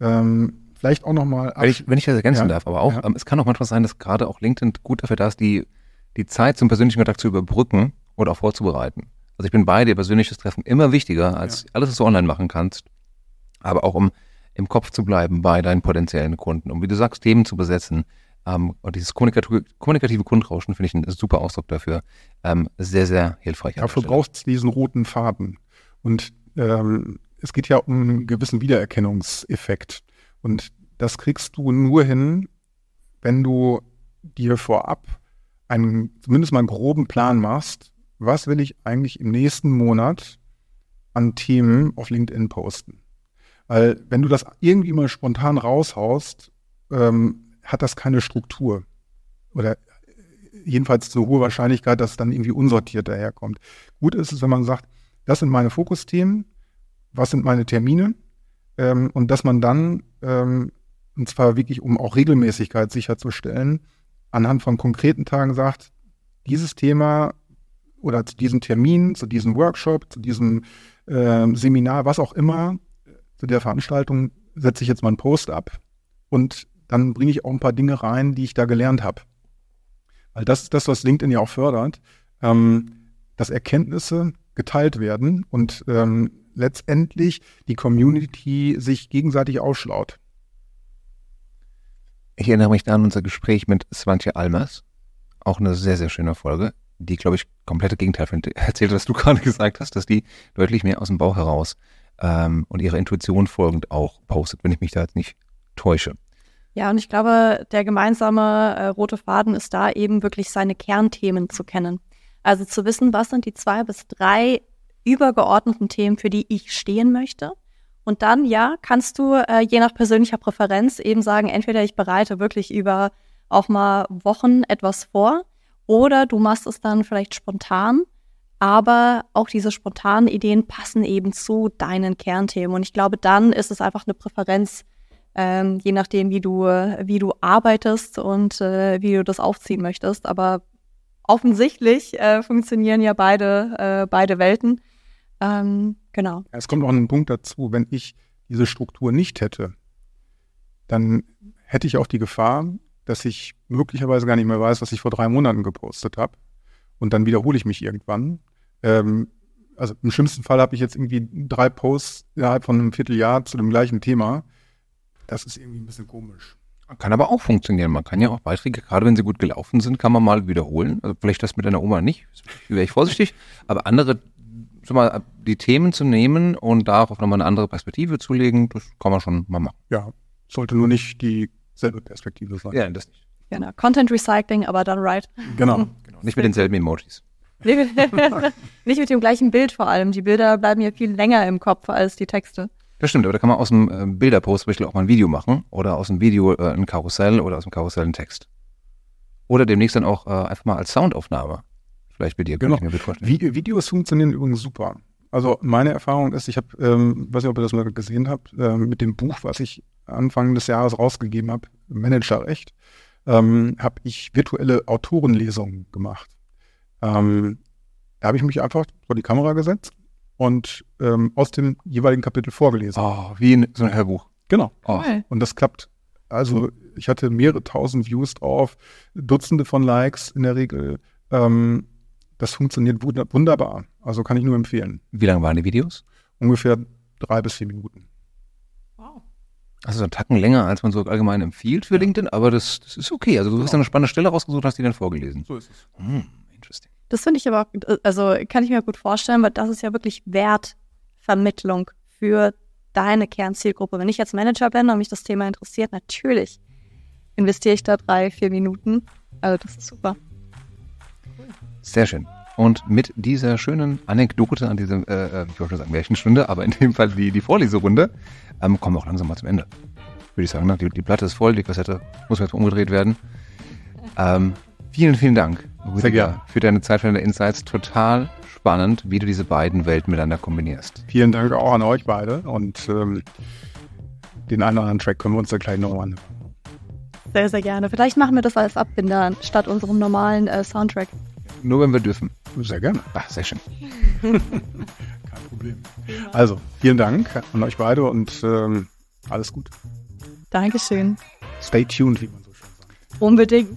Ähm, vielleicht auch nochmal. Wenn ich, wenn ich das ergänzen ja, darf, aber auch, ja. Ähm, es kann auch manchmal sein, dass gerade auch LinkedIn gut dafür da ist, die, die Zeit zum persönlichen Kontakt zu überbrücken oder auch vorzubereiten. Also ich bin bei dir, persönliches Treffen immer wichtiger als ja. alles, was du online machen kannst. Aber auch um im Kopf zu bleiben bei deinen potenziellen Kunden, um wie du sagst, Themen zu besetzen. Ähm, und dieses kommunikative, kommunikative Grundrauschen finde ich einen super Ausdruck dafür. Ähm, sehr, sehr hilfreich. Dafür brauchst du diesen roten Faden. Und ähm, es geht ja um einen gewissen Wiedererkennungseffekt. Und das kriegst du nur hin, wenn du dir vorab einen, zumindest mal einen groben Plan machst, was will ich eigentlich im nächsten Monat an Themen auf LinkedIn posten? Weil wenn du das irgendwie mal spontan raushaust, ähm, hat das keine Struktur. Oder äh, jedenfalls eine hohe Wahrscheinlichkeit, dass es dann irgendwie unsortiert daherkommt. Gut ist es, wenn man sagt, das sind meine Fokusthemen, was sind meine Termine ähm, und dass man dann, ähm, und zwar wirklich, um auch Regelmäßigkeit sicherzustellen, anhand von konkreten Tagen sagt, dieses Thema oder zu diesem Termin, zu diesem Workshop, zu diesem äh, Seminar, was auch immer, zu der Veranstaltung setze ich jetzt meinen Post ab und dann bringe ich auch ein paar Dinge rein, die ich da gelernt habe. Weil das ist das, was LinkedIn ja auch fördert, ähm, dass Erkenntnisse geteilt werden und ähm, letztendlich die Community sich gegenseitig ausschlaut. Ich erinnere mich da an unser Gespräch mit Svante Almas. Auch eine sehr, sehr schöne Folge, die, glaube ich, komplette Gegenteil erzählt, was du gerade gesagt hast, dass die deutlich mehr aus dem Bau heraus ähm, und ihrer Intuition folgend auch postet, wenn ich mich da jetzt nicht täusche. Ja, und ich glaube, der gemeinsame äh, rote Faden ist da eben wirklich seine Kernthemen zu kennen. Also zu wissen, was sind die zwei bis drei übergeordneten Themen, für die ich stehen möchte. Und dann, ja, kannst du äh, je nach persönlicher Präferenz eben sagen, entweder ich bereite wirklich über auch mal Wochen etwas vor oder du machst es dann vielleicht spontan aber auch diese spontanen Ideen passen eben zu deinen Kernthemen. Und ich glaube, dann ist es einfach eine Präferenz, ähm, je nachdem, wie du, wie du arbeitest und äh, wie du das aufziehen möchtest. Aber offensichtlich äh, funktionieren ja beide, äh, beide Welten. Ähm, genau. Es kommt auch ein Punkt dazu, wenn ich diese Struktur nicht hätte, dann hätte ich auch die Gefahr, dass ich möglicherweise gar nicht mehr weiß, was ich vor drei Monaten gepostet habe. Und dann wiederhole ich mich irgendwann ähm, also im schlimmsten Fall habe ich jetzt irgendwie drei Posts innerhalb von einem Vierteljahr zu dem gleichen Thema. Das ist irgendwie ein bisschen komisch. Kann aber auch funktionieren. Man kann ja auch Beiträge, gerade wenn sie gut gelaufen sind, kann man mal wiederholen. Also vielleicht das mit deiner Oma nicht, wäre ich vorsichtig, aber andere, sag mal, die Themen zu nehmen und darauf nochmal eine andere Perspektive zu legen, das kann man schon mal machen. Ja, sollte nur nicht dieselbe Perspektive sein. Ja, das nicht. Genau, Content Recycling, aber dann right. Genau. genau. Nicht mit denselben Emojis. nicht mit dem gleichen Bild vor allem. Die Bilder bleiben ja viel länger im Kopf als die Texte. Das stimmt, aber da kann man aus dem äh, Bilderpost zum Beispiel auch mal ein Video machen oder aus dem Video äh, ein Karussell oder aus dem Karussell ein Text. Oder demnächst dann auch äh, einfach mal als Soundaufnahme. Vielleicht bei dir, genau. kann ich mir vorstellen. Videos funktionieren übrigens super. Also meine Erfahrung ist, ich habe, ähm, weiß nicht, ob ihr das mal gesehen habt, äh, mit dem Buch, was ich Anfang des Jahres rausgegeben habe, Managerrecht, ähm, habe ich virtuelle Autorenlesungen gemacht ähm, da habe ich mich einfach vor die Kamera gesetzt und ähm, aus dem jeweiligen Kapitel vorgelesen. Oh, wie in so ein Hörbuch. Genau. Oh. Und das klappt. Also ich hatte mehrere tausend Views drauf, Dutzende von Likes in der Regel. Ähm, das funktioniert wunderbar. Also kann ich nur empfehlen. Wie lange waren die Videos? Ungefähr drei bis vier Minuten. Wow. Also einen Tacken länger, als man so allgemein empfiehlt für ja. LinkedIn, aber das, das ist okay. Also du genau. hast eine spannende Stelle rausgesucht, hast die dann vorgelesen. So ist es. Hm. Das finde ich aber, auch, äh, also kann ich mir gut vorstellen, weil das ist ja wirklich Wertvermittlung für deine Kernzielgruppe. Wenn ich jetzt Manager bin und mich das Thema interessiert, natürlich investiere ich da drei, vier Minuten. Also das ist super. Sehr schön. Und mit dieser schönen Anekdote an diesem, äh, äh ich wollte schon sagen, Märchenstunde, aber in dem Fall die, die Vorleserunde, ähm, kommen wir auch langsam mal zum Ende. Würde ich sagen, ne? die, die Platte ist voll, die Kassette muss jetzt umgedreht werden. Ähm, vielen, vielen Dank Rüdiger, für deine Zeit, für deine Insights. Total spannend, wie du diese beiden Welten miteinander kombinierst. Vielen Dank auch an euch beide und ähm, den einen oder anderen Track können wir uns dann gleich noch an. Sehr, sehr gerne. Vielleicht machen wir das als Abbinder statt unserem normalen äh, Soundtrack. Nur wenn wir dürfen. Sehr gerne. Ach, sehr schön. Kein Problem. Also, vielen Dank an euch beide und ähm, alles gut. Dankeschön. Stay tuned, wie man so schön sagt. Unbedingt.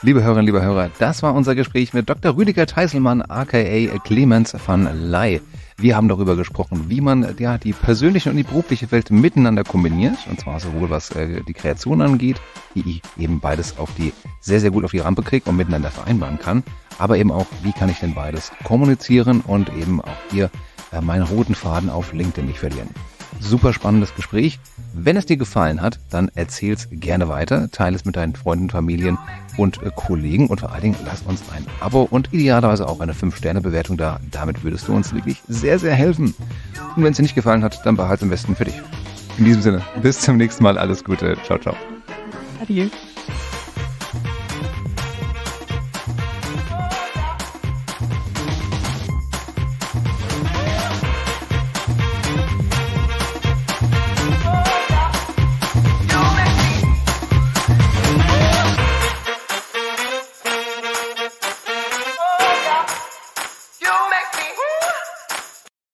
Liebe Hörerinnen, liebe Hörer, das war unser Gespräch mit Dr. Rüdiger Teiselmann, aka Clemens van Ley. Wir haben darüber gesprochen, wie man ja die persönliche und die berufliche Welt miteinander kombiniert. Und zwar sowohl was äh, die Kreation angeht, die ich eben beides auf die, sehr, sehr gut auf die Rampe kriege und miteinander vereinbaren kann. Aber eben auch, wie kann ich denn beides kommunizieren und eben auch hier äh, meinen roten Faden auf LinkedIn nicht verlieren super spannendes Gespräch. Wenn es dir gefallen hat, dann erzähl's gerne weiter, teile es mit deinen Freunden, Familien und Kollegen und vor allen Dingen lass uns ein Abo und idealerweise auch eine 5-Sterne-Bewertung da. Damit würdest du uns wirklich sehr, sehr helfen. Und wenn es dir nicht gefallen hat, dann behalte es am besten für dich. In diesem Sinne, bis zum nächsten Mal, alles Gute, ciao, ciao. Adieu.